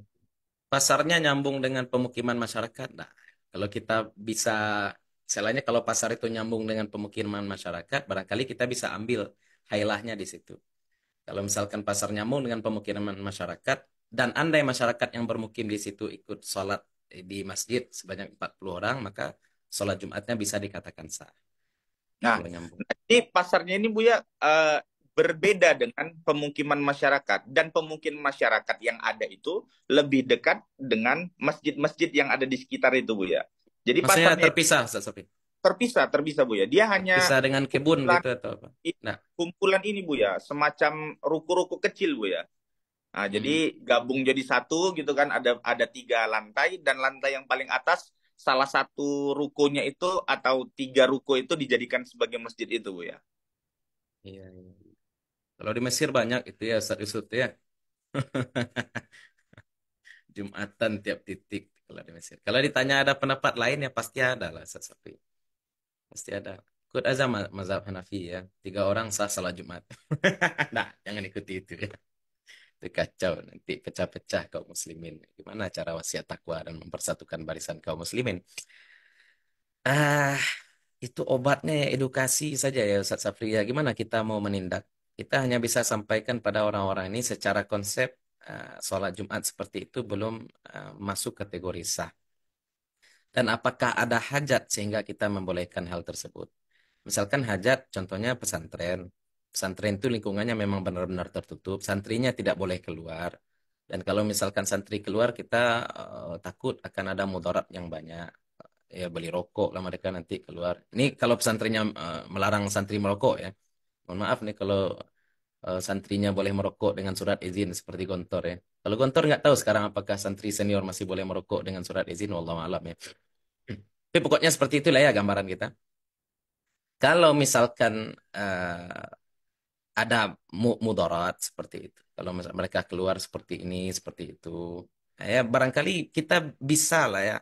Pasarnya nyambung dengan pemukiman masyarakat, nah kalau kita bisa Selainnya kalau pasar itu nyambung dengan pemukiman masyarakat, barangkali kita bisa ambil hailahnya di situ. Kalau misalkan pasar nyambung dengan pemukiman masyarakat, dan andai masyarakat yang bermukim di situ ikut sholat di masjid sebanyak 40 orang, maka sholat Jumatnya bisa dikatakan sah. Nah, ini pasarnya ini Bu ya uh, eh, berbeda dengan pemukiman masyarakat dan pemukiman masyarakat yang ada itu lebih dekat dengan masjid-masjid yang ada di sekitar itu Bu ya. Jadi Maksudnya terpisah, Ustaz Sofi. Terpisah, terpisah Bu ya. Dia hanya terpisah dengan kebun gitu atau apa? Nah, kumpulan ini Bu ya, semacam ruko-ruko kecil Bu ya. Nah, hmm. jadi gabung jadi satu gitu kan ada ada tiga lantai dan lantai yang paling atas salah satu rukonya itu atau tiga ruko itu dijadikan sebagai masjid itu Bu ya. Iya, iya. iya. Kalau di Mesir banyak itu ya Ustaz Yusuf ya. Jumatan tiap titik kalau di Mesir. Kalau ditanya ada pendapat lain ya pasti ada lah sesuatu. Pasti ada. Ikut aja mazhab Hanafi ya. Tiga orang sah salat Jumat. nah, jangan ikuti itu ya. Itu kacau nanti pecah-pecah kaum muslimin. Gimana cara wasiat takwa dan mempersatukan barisan kaum muslimin? Ah, itu obatnya edukasi saja ya Ustaz Safri ya. Gimana kita mau menindak? Kita hanya bisa sampaikan pada orang-orang ini secara konsep Eh, sholat Jumat seperti itu belum eh, masuk kategori sah. Dan apakah ada hajat sehingga kita membolehkan hal tersebut? Misalkan hajat, contohnya pesantren. Pesantren itu lingkungannya memang benar-benar tertutup, santrinya tidak boleh keluar. Dan kalau misalkan santri keluar, kita uh, takut akan ada mudarat yang banyak. Ya beli rokok lah mereka nanti keluar. Ini kalau pesantrennya uh, melarang santri merokok ya. Mohon maaf nih kalau uh, santrinya boleh merokok dengan surat izin seperti kontor ya. Kalau kontor nggak tahu sekarang apakah santri senior masih boleh merokok dengan surat izin, Allah alam ya. Tapi pokoknya seperti itulah ya gambaran kita. Kalau misalkan uh, ada mudarat seperti itu, kalau mereka keluar seperti ini, seperti itu, ya barangkali kita bisa lah ya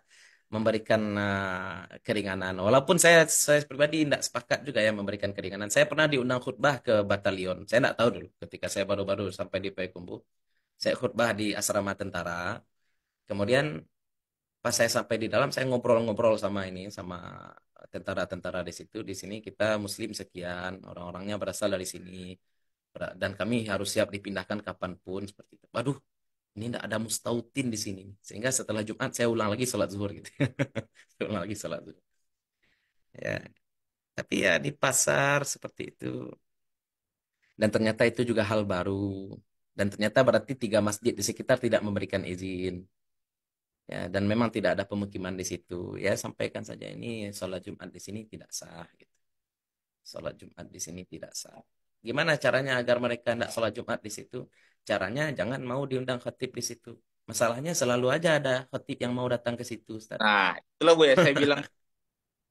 memberikan uh, keringanan. Walaupun saya saya pribadi tidak sepakat juga ya memberikan keringanan. Saya pernah diundang khutbah ke batalion. Saya tidak tahu dulu ketika saya baru-baru sampai di Payakumbu. Saya khutbah di asrama tentara. Kemudian pas saya sampai di dalam saya ngobrol-ngobrol sama ini sama tentara-tentara di situ. Di sini kita muslim sekian, orang-orangnya berasal dari sini dan kami harus siap dipindahkan kapanpun seperti itu. Waduh, ini tidak ada mustautin di sini sehingga setelah Jumat saya ulang lagi sholat zuhur gitu saya ulang lagi sholat zuhur ya tapi ya di pasar seperti itu dan ternyata itu juga hal baru dan ternyata berarti tiga masjid di sekitar tidak memberikan izin ya dan memang tidak ada pemukiman di situ ya sampaikan saja ini sholat Jumat di sini tidak sah gitu sholat Jumat di sini tidak sah gimana caranya agar mereka tidak sholat Jumat di situ caranya jangan mau diundang khatib di situ masalahnya selalu aja ada khatib yang mau datang ke situ Ustaz. nah itulah bu ya saya bilang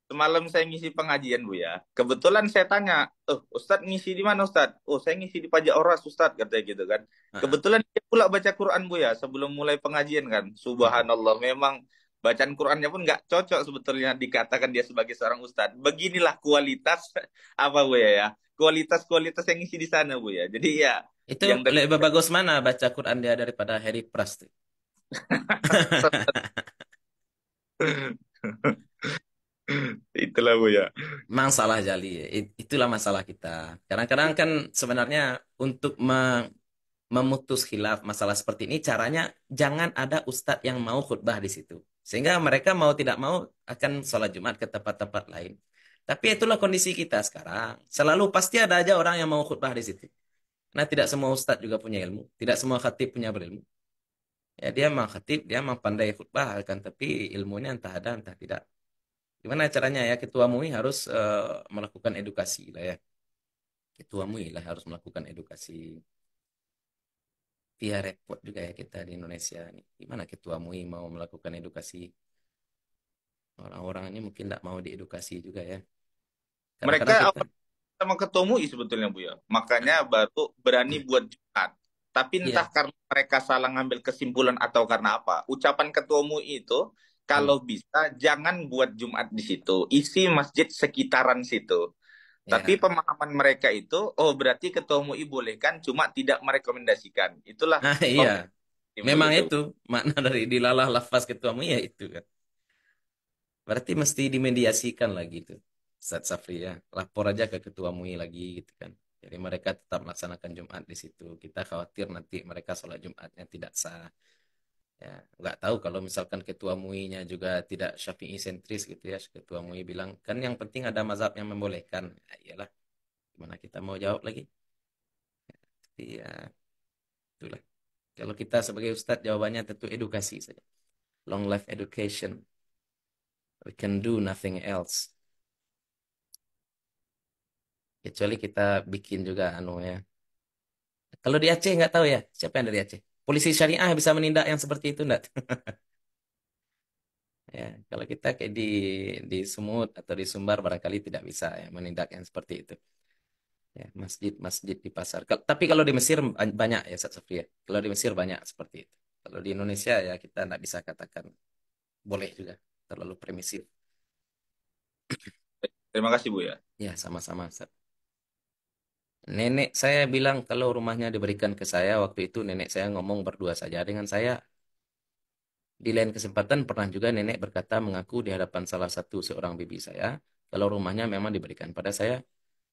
semalam saya ngisi pengajian bu ya kebetulan saya tanya oh eh, Ustaz ngisi di mana Ustaz?" oh saya ngisi di pajak oras Ustadz katanya gitu kan kebetulan dia pula baca Quran bu ya sebelum mulai pengajian kan Subhanallah memang bacaan Qurannya pun nggak cocok sebetulnya dikatakan dia sebagai seorang ustadz. Beginilah kualitas apa bu ya ya kualitas kualitas yang ngisi di sana bu ya. Jadi ya itu yang dari... lebih bagus mana baca Quran dia daripada Harry Pras itu Itulah Bu ya. Masalah jali, ya. itulah masalah kita. Kadang-kadang kan sebenarnya untuk memutus khilaf masalah seperti ini caranya jangan ada ustadz yang mau khutbah di situ. Sehingga mereka mau tidak mau akan sholat Jumat ke tempat-tempat lain. Tapi itulah kondisi kita sekarang. Selalu pasti ada aja orang yang mau khutbah di situ. Nah, tidak semua ustadz juga punya ilmu, tidak semua khatib punya berilmu. Ya dia mah khatib, dia mah pandai khutbah kan, tapi ilmunya entah ada entah tidak. Gimana caranya ya ketua MUI harus uh, melakukan edukasi lah ya. Ketua MUI lah harus melakukan edukasi. Via repot juga ya kita di Indonesia ini. Gimana ketua MUI mau melakukan edukasi? Orang-orang ini mungkin tidak mau diedukasi juga ya. Kadang -kadang mereka kita sama ketemu sebetulnya Bu ya. Makanya baru berani hmm. buat Jumat. Tapi iya. entah yeah. karena mereka salah ngambil kesimpulan atau karena apa. Ucapan ketua MUI itu kalau hmm. bisa jangan buat Jumat di situ. Isi masjid sekitaran situ. Yeah. Tapi pemahaman mereka itu oh berarti ketua MUI boleh kan cuma tidak merekomendasikan. Itulah. Nah, iya. Memang itu. makna dari dilalah lafaz ketua MUI ya itu kan. Berarti mesti dimediasikan lagi itu. Ustaz Safri ya lapor aja ke ketua MUI lagi gitu kan jadi mereka tetap melaksanakan Jumat di situ kita khawatir nanti mereka sholat Jumatnya tidak sah ya nggak tahu kalau misalkan ketua MUI-nya juga tidak syafi'i sentris gitu ya ketua MUI bilang kan yang penting ada mazhab yang membolehkan ya iyalah gimana kita mau jawab lagi ya, ya itulah kalau kita sebagai ustadz jawabannya tentu edukasi saja long life education we can do nothing else Kecuali kita bikin juga anu ya. Kalau di Aceh nggak tahu ya, siapa yang dari Aceh? Polisi syariah bisa menindak yang seperti itu enggak? ya, kalau kita kayak di di Sumut atau di Sumbar barangkali tidak bisa ya menindak yang seperti itu. Ya, masjid-masjid di pasar. Tapi kalau di Mesir banyak ya Ustaz Sofia Kalau di Mesir banyak seperti itu. Kalau di Indonesia ya kita tidak bisa katakan boleh juga, terlalu permisif. Terima kasih Bu ya. Ya, sama-sama Ustaz. Nenek saya bilang kalau rumahnya diberikan ke saya waktu itu nenek saya ngomong berdua saja dengan saya. Di lain kesempatan pernah juga nenek berkata mengaku di hadapan salah satu seorang bibi saya kalau rumahnya memang diberikan pada saya.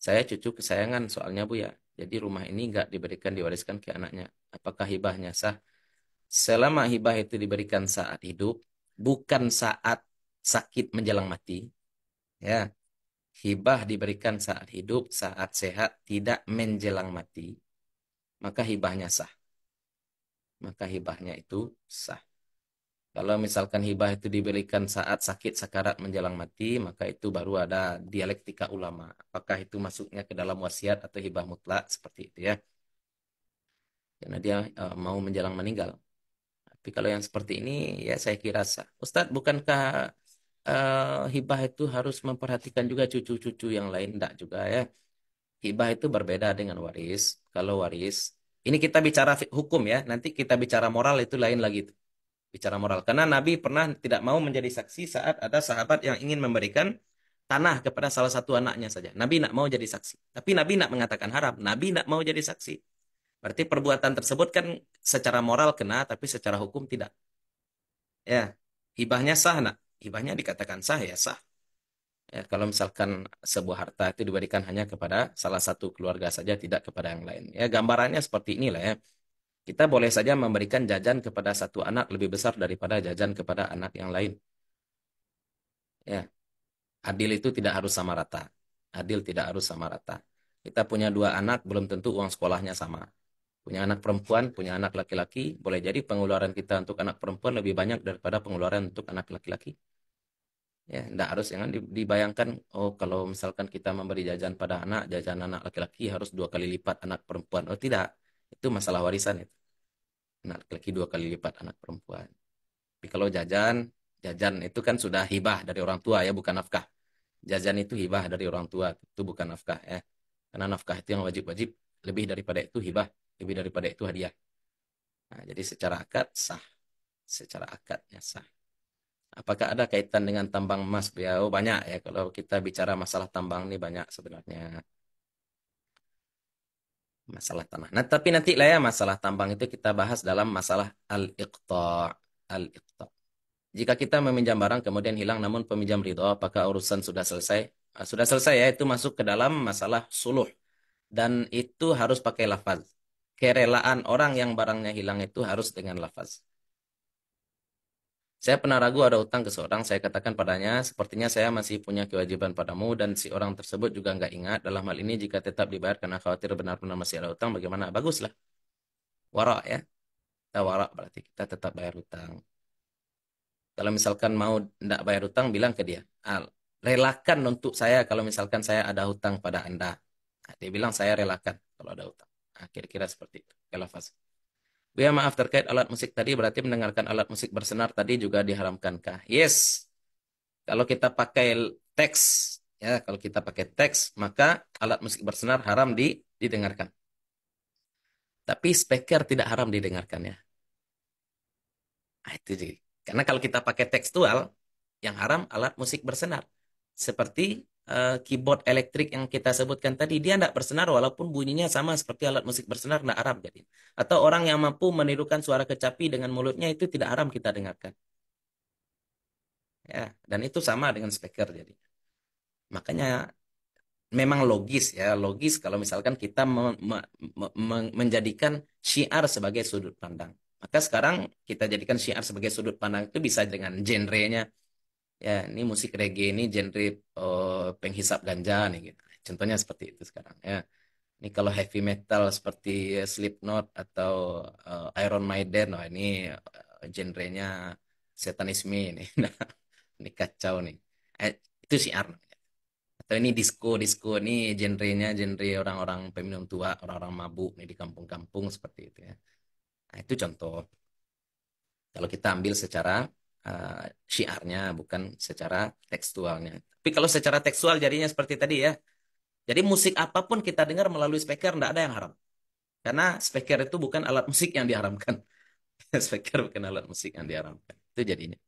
Saya cucu kesayangan soalnya bu ya. Jadi rumah ini nggak diberikan diwariskan ke anaknya. Apakah hibahnya sah? Selama hibah itu diberikan saat hidup, bukan saat sakit menjelang mati. Ya, hibah diberikan saat hidup, saat sehat, tidak menjelang mati, maka hibahnya sah. Maka hibahnya itu sah. Kalau misalkan hibah itu diberikan saat sakit sakarat menjelang mati, maka itu baru ada dialektika ulama. Apakah itu masuknya ke dalam wasiat atau hibah mutlak seperti itu ya? Karena dia uh, mau menjelang meninggal. Tapi kalau yang seperti ini, ya saya kira sah. Ustadz, bukankah uh, hibah itu harus memperhatikan juga cucu-cucu yang lain, enggak juga ya. Hibah itu berbeda dengan waris. Kalau waris, ini kita bicara hukum ya, nanti kita bicara moral itu lain lagi. itu Bicara moral. Karena Nabi pernah tidak mau menjadi saksi saat ada sahabat yang ingin memberikan tanah kepada salah satu anaknya saja. Nabi tidak mau jadi saksi. Tapi Nabi tidak mengatakan haram. Nabi tidak mau jadi saksi. Berarti perbuatan tersebut kan secara moral kena, tapi secara hukum tidak. Ya, hibahnya sah nak hibahnya dikatakan sah ya sah. Ya, kalau misalkan sebuah harta itu diberikan hanya kepada salah satu keluarga saja, tidak kepada yang lain. Ya, gambarannya seperti inilah ya. Kita boleh saja memberikan jajan kepada satu anak lebih besar daripada jajan kepada anak yang lain. Ya, adil itu tidak harus sama rata. Adil tidak harus sama rata. Kita punya dua anak, belum tentu uang sekolahnya sama punya anak perempuan, punya anak laki-laki, boleh jadi pengeluaran kita untuk anak perempuan lebih banyak daripada pengeluaran untuk anak laki-laki ya tidak harus jangan dibayangkan oh kalau misalkan kita memberi jajan pada anak jajan anak laki-laki harus dua kali lipat anak perempuan oh tidak itu masalah warisan itu anak laki-laki dua kali lipat anak perempuan tapi kalau jajan jajan itu kan sudah hibah dari orang tua ya bukan nafkah jajan itu hibah dari orang tua itu bukan nafkah ya karena nafkah itu yang wajib-wajib lebih daripada itu hibah lebih daripada itu hadiah nah, jadi secara akad sah secara akadnya sah Apakah ada kaitan dengan tambang emas? Ya, oh banyak ya kalau kita bicara masalah tambang ini banyak sebenarnya. Masalah tanah. Nah, tapi nanti lah ya masalah tambang itu kita bahas dalam masalah al-iqta. Al-iqta. Jika kita meminjam barang kemudian hilang namun peminjam ridho, apakah urusan sudah selesai? Ah, sudah selesai ya, itu masuk ke dalam masalah suluh. Dan itu harus pakai lafaz. Kerelaan orang yang barangnya hilang itu harus dengan lafaz. Saya pernah ragu ada utang ke seorang, saya katakan padanya, sepertinya saya masih punya kewajiban padamu dan si orang tersebut juga nggak ingat. Dalam hal ini jika tetap dibayar karena khawatir benar-benar masih ada utang, bagaimana? Baguslah. Warak ya. Kita warak berarti kita tetap bayar utang. Kalau misalkan mau tidak bayar utang, bilang ke dia, Al, relakan untuk saya kalau misalkan saya ada utang pada Anda. Nah, dia bilang saya relakan kalau ada utang. Nah, kira-kira seperti itu. fase. Ya maaf terkait alat musik tadi berarti mendengarkan alat musik bersenar tadi juga diharamkankah? Yes. Kalau kita pakai teks ya kalau kita pakai teks maka alat musik bersenar haram di, didengarkan. Tapi speaker tidak haram didengarkannya. Nah, itu jadi. Karena kalau kita pakai tekstual yang haram alat musik bersenar seperti Eh, keyboard elektrik yang kita sebutkan tadi dia tidak bersenar walaupun bunyinya sama seperti alat musik bersenar tidak haram jadi atau orang yang mampu menirukan suara kecapi dengan mulutnya itu tidak haram kita dengarkan ya dan itu sama dengan speaker jadi makanya memang logis ya logis kalau misalkan kita me me me menjadikan syiar sebagai sudut pandang maka sekarang kita jadikan syiar sebagai sudut pandang itu bisa dengan genrenya ya ini musik reggae ini genre uh, penghisap ganja nih gitu. Contohnya seperti itu sekarang ya. Ini kalau heavy metal seperti Slipknot atau uh, Iron Maiden, oh ini uh, genrenya setanisme ini. Nah, ini kacau nih. Eh, itu si namanya. Atau ini disco, disco ini genrenya genre orang-orang peminum tua, orang-orang mabuk nih di kampung-kampung seperti itu ya. Nah, itu contoh. Kalau kita ambil secara uh, syiarnya bukan secara tekstualnya. Tapi kalau secara tekstual jadinya seperti tadi ya. Jadi musik apapun kita dengar melalui speaker tidak ada yang haram. Karena speaker itu bukan alat musik yang diharamkan. speaker bukan alat musik yang diharamkan. Itu jadinya.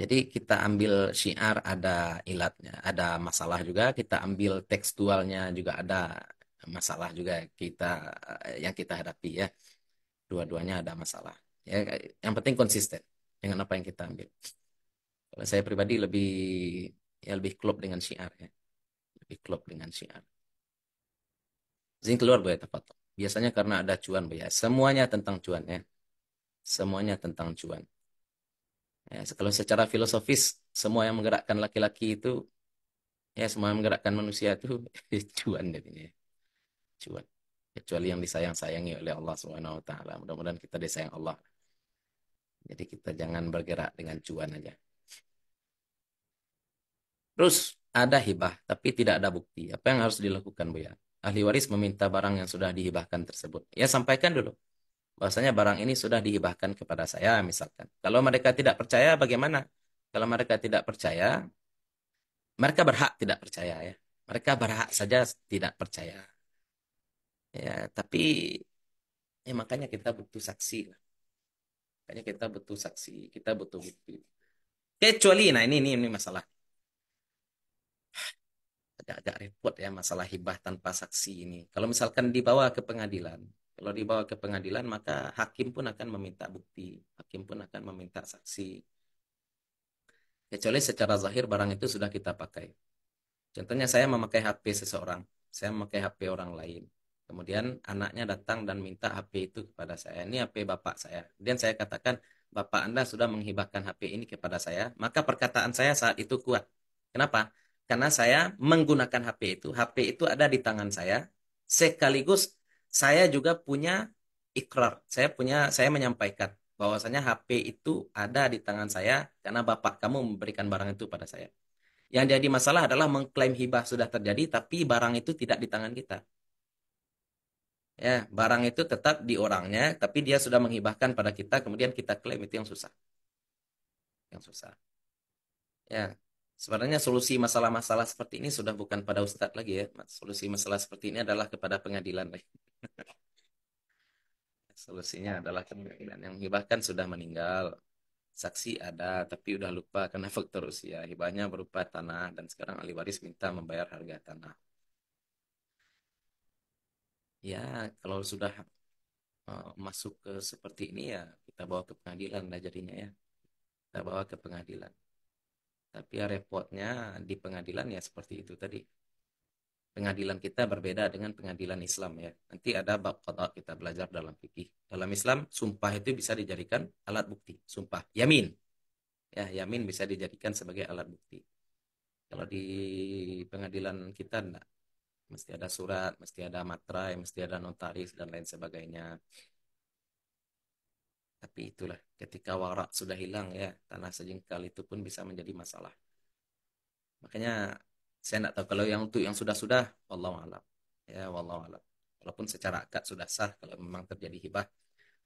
Jadi kita ambil syiar ada ilatnya, ada masalah juga. Kita ambil tekstualnya juga ada masalah juga kita eh, yang kita hadapi ya. Dua-duanya ada masalah ya yang penting konsisten dengan apa yang kita ambil kalau saya pribadi lebih ya lebih klop dengan syiar ya lebih klop dengan syiar Zin keluar boleh tepat biasanya karena ada cuan ya semuanya tentang cuan ya semuanya tentang cuan ya kalau secara filosofis semua yang menggerakkan laki-laki itu ya semua yang menggerakkan manusia itu cuan jadinya cuan kecuali yang disayang-sayangi oleh Allah Subhanahu wa taala mudah-mudahan kita disayang Allah jadi kita jangan bergerak dengan cuan aja. Terus ada hibah, tapi tidak ada bukti. Apa yang harus dilakukan, Bu ya? Ahli waris meminta barang yang sudah dihibahkan tersebut. Ya sampaikan dulu. Bahwasanya barang ini sudah dihibahkan kepada saya, misalkan. Kalau mereka tidak percaya, bagaimana? Kalau mereka tidak percaya, mereka berhak tidak percaya ya. Mereka berhak saja tidak percaya. Ya, tapi ya makanya kita butuh saksi lah. Makanya kita butuh saksi, kita butuh bukti. Kecuali, nah ini ini ini masalah. Agak-agak repot ya masalah hibah tanpa saksi ini. Kalau misalkan dibawa ke pengadilan, kalau dibawa ke pengadilan maka hakim pun akan meminta bukti, hakim pun akan meminta saksi. Kecuali secara zahir barang itu sudah kita pakai. Contohnya saya memakai HP seseorang, saya memakai HP orang lain. Kemudian anaknya datang dan minta HP itu kepada saya. Ini HP bapak saya. Kemudian saya katakan, bapak Anda sudah menghibahkan HP ini kepada saya. Maka perkataan saya saat itu kuat. Kenapa? Karena saya menggunakan HP itu. HP itu ada di tangan saya. Sekaligus saya juga punya ikrar. Saya punya, saya menyampaikan bahwasanya HP itu ada di tangan saya karena bapak kamu memberikan barang itu pada saya. Yang jadi masalah adalah mengklaim hibah sudah terjadi tapi barang itu tidak di tangan kita. Ya, barang itu tetap di orangnya, tapi dia sudah menghibahkan pada kita, kemudian kita klaim itu yang susah. Yang susah. Ya, sebenarnya solusi masalah-masalah seperti ini sudah bukan pada ustadz lagi ya. Solusi masalah seperti ini adalah kepada pengadilan lagi. Solusinya adalah pengadilan. Yang menghibahkan sudah meninggal. Saksi ada, tapi udah lupa karena faktor usia. Hibahnya berupa tanah dan sekarang ahli waris minta membayar harga tanah ya kalau sudah uh, masuk ke seperti ini ya kita bawa ke pengadilan lah jadinya ya kita bawa ke pengadilan tapi ya repotnya di pengadilan ya seperti itu tadi pengadilan kita berbeda dengan pengadilan Islam ya nanti ada bab kotak kita belajar dalam fikih dalam Islam sumpah itu bisa dijadikan alat bukti sumpah yamin ya yamin bisa dijadikan sebagai alat bukti kalau di pengadilan kita enggak mesti ada surat, mesti ada materai, mesti ada notaris dan lain sebagainya. Tapi itulah ketika warak sudah hilang ya, tanah sejengkal itu pun bisa menjadi masalah. Makanya saya tidak tahu kalau yang untuk yang sudah-sudah, wallahu alam. Ya, wallahu alam. Walaupun secara akad sudah sah kalau memang terjadi hibah.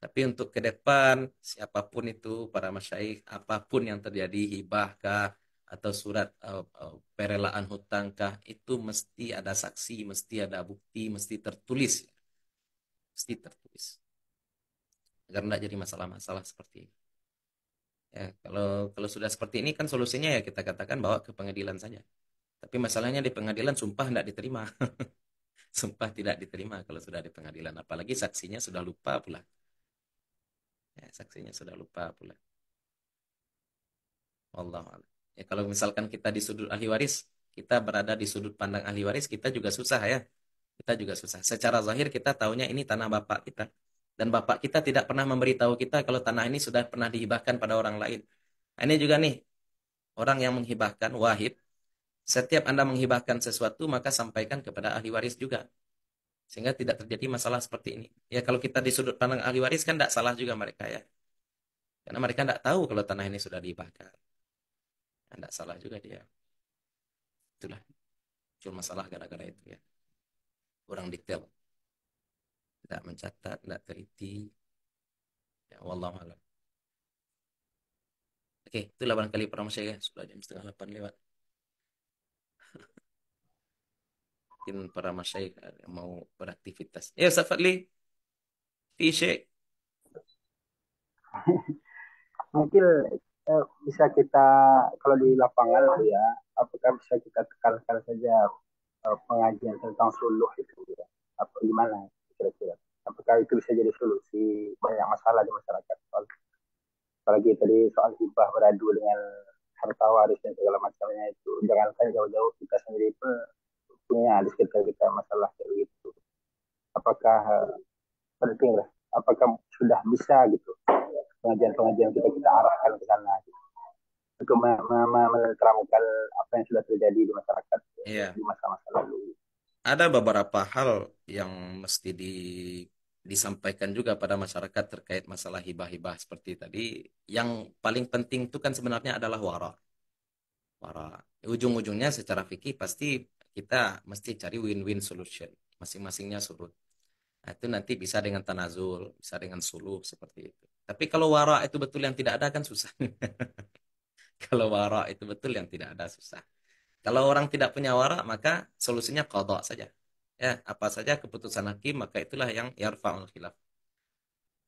Tapi untuk ke depan, siapapun itu, para masyaikh, apapun yang terjadi, hibah kah, atau surat uh, eh, uh, eh, perelaan hutangkah itu mesti ada saksi, mesti ada bukti, mesti tertulis. Mesti tertulis. Agar tidak jadi masalah-masalah seperti ini. Ya, kalau kalau sudah seperti ini kan solusinya ya kita katakan bawa ke pengadilan saja. Tapi masalahnya di pengadilan sumpah tidak diterima. sumpah tidak diterima kalau sudah di pengadilan. Apalagi saksinya sudah lupa pula. Ya, saksinya sudah lupa pula. Allah. Ya kalau misalkan kita di sudut ahli waris, kita berada di sudut pandang ahli waris, kita juga susah ya. Kita juga susah. Secara zahir kita tahunya ini tanah bapak kita. Dan bapak kita tidak pernah memberitahu kita kalau tanah ini sudah pernah dihibahkan pada orang lain. Nah, ini juga nih, orang yang menghibahkan, wahib, setiap Anda menghibahkan sesuatu, maka sampaikan kepada ahli waris juga. Sehingga tidak terjadi masalah seperti ini. Ya kalau kita di sudut pandang ahli waris kan tidak salah juga mereka ya. Karena mereka tidak tahu kalau tanah ini sudah dihibahkan. Tidak salah juga dia. Itulah. Cuma salah gara-gara itu ya. Kurang detail. Tidak mencatat, tidak teliti. Ya, Wallahualam. Oke, itu 8 kali pertama saya ya. Sudah jam setengah 8 lewat. Mungkin para masyaih mau beraktivitas. Ya, Ustaz Fadli. shirt Mungkin Eh, bisa kita kalau di lapangan ya apakah bisa kita tekankan saja eh, pengajian tentang suluh itu ya apa gimana kira-kira apakah itu bisa jadi solusi banyak masalah di masyarakat soal apalagi tadi soal hibah beradu dengan harta waris dan segala macamnya itu jangankan jauh-jauh kita sendiri pun punya di sekitar kita masalah kayak gitu apakah eh, penting lah apakah sudah bisa gitu pengajian-pengajian kita kita arahkan ke sana untuk menerangkan apa yang sudah terjadi di masyarakat iya. di masa-masa lalu. Ada beberapa hal yang mesti di disampaikan juga pada masyarakat terkait masalah hibah-hibah seperti tadi. Yang paling penting itu kan sebenarnya adalah wara. Wara. Ujung-ujungnya secara fikih pasti kita mesti cari win-win solution. Masing-masingnya surut. Nah, itu nanti bisa dengan tanazul, bisa dengan suluk seperti itu. Tapi kalau wara itu betul yang tidak ada kan susah. kalau wara itu betul yang tidak ada susah. Kalau orang tidak punya wara maka solusinya kodok saja. Ya, apa saja keputusan hakim maka itulah yang yarfaul khilaf.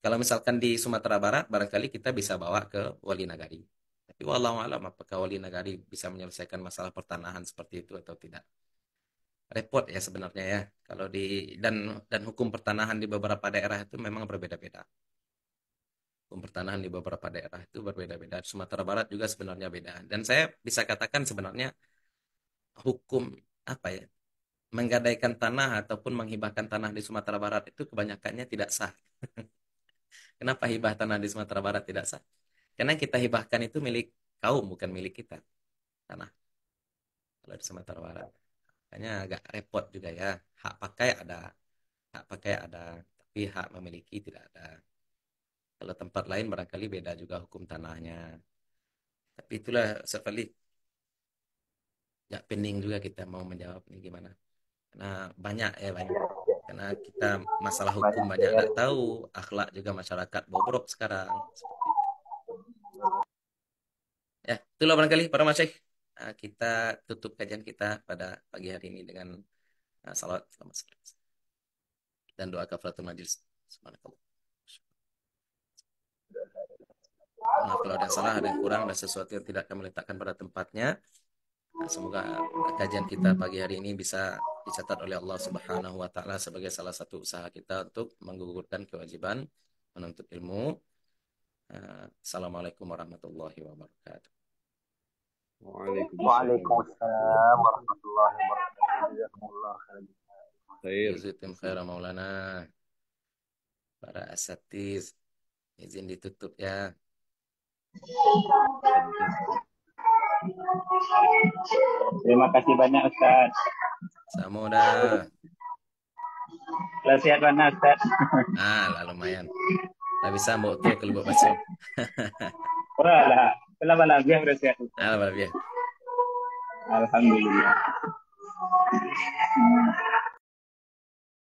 Kalau misalkan di Sumatera Barat barangkali kita bisa bawa ke wali nagari. Tapi walau alam apakah wali nagari bisa menyelesaikan masalah pertanahan seperti itu atau tidak. Repot ya sebenarnya ya. Kalau di dan dan hukum pertanahan di beberapa daerah itu memang berbeda-beda pertanahan di beberapa daerah itu berbeda-beda. Sumatera Barat juga sebenarnya beda. Dan saya bisa katakan sebenarnya hukum apa ya menggadaikan tanah ataupun menghibahkan tanah di Sumatera Barat itu kebanyakannya tidak sah. Kenapa hibah tanah di Sumatera Barat tidak sah? Karena kita hibahkan itu milik kaum bukan milik kita tanah. Kalau di Sumatera Barat, makanya agak repot juga ya. Hak pakai ada, hak pakai ada, tapi hak memiliki tidak ada kalau tempat lain barangkali beda juga hukum tanahnya. Tapi itulah sekali. Fali. Ya pening juga kita mau menjawab ini gimana. Karena banyak ya banyak. Karena kita masalah hukum banyak nggak tahu. Akhlak juga masyarakat bobrok sekarang. Ya, itulah barangkali para masyaih. Nah, kita tutup kajian kita pada pagi hari ini dengan uh, salawat selamat dan doa kafaratul majlis. Subhanakallah. Nah, kalau ada salah, ada yang kurang, ada sesuatu yang tidak kami letakkan pada tempatnya. Semoga kajian kita pagi hari ini bisa dicatat oleh Allah Subhanahu wa taala sebagai salah satu usaha kita untuk menggugurkan kewajiban menuntut ilmu. Eh, Assalamualaikum warahmatullahi wabarakatuh. Waalaikumsalam warahmatullahi wabarakatuh. khaira maulana. Para asatiz, izin ditutup ya. Terima kasih banyak Ustaz. Sama dah. Lah sehat mana Ustaz? Ah, lah lumayan. Tak bisa mau tu kalau buat pasal. Ora lah. Bala bala biar udah sehat. Ah, Alhamdulillah. Alhamdulillah.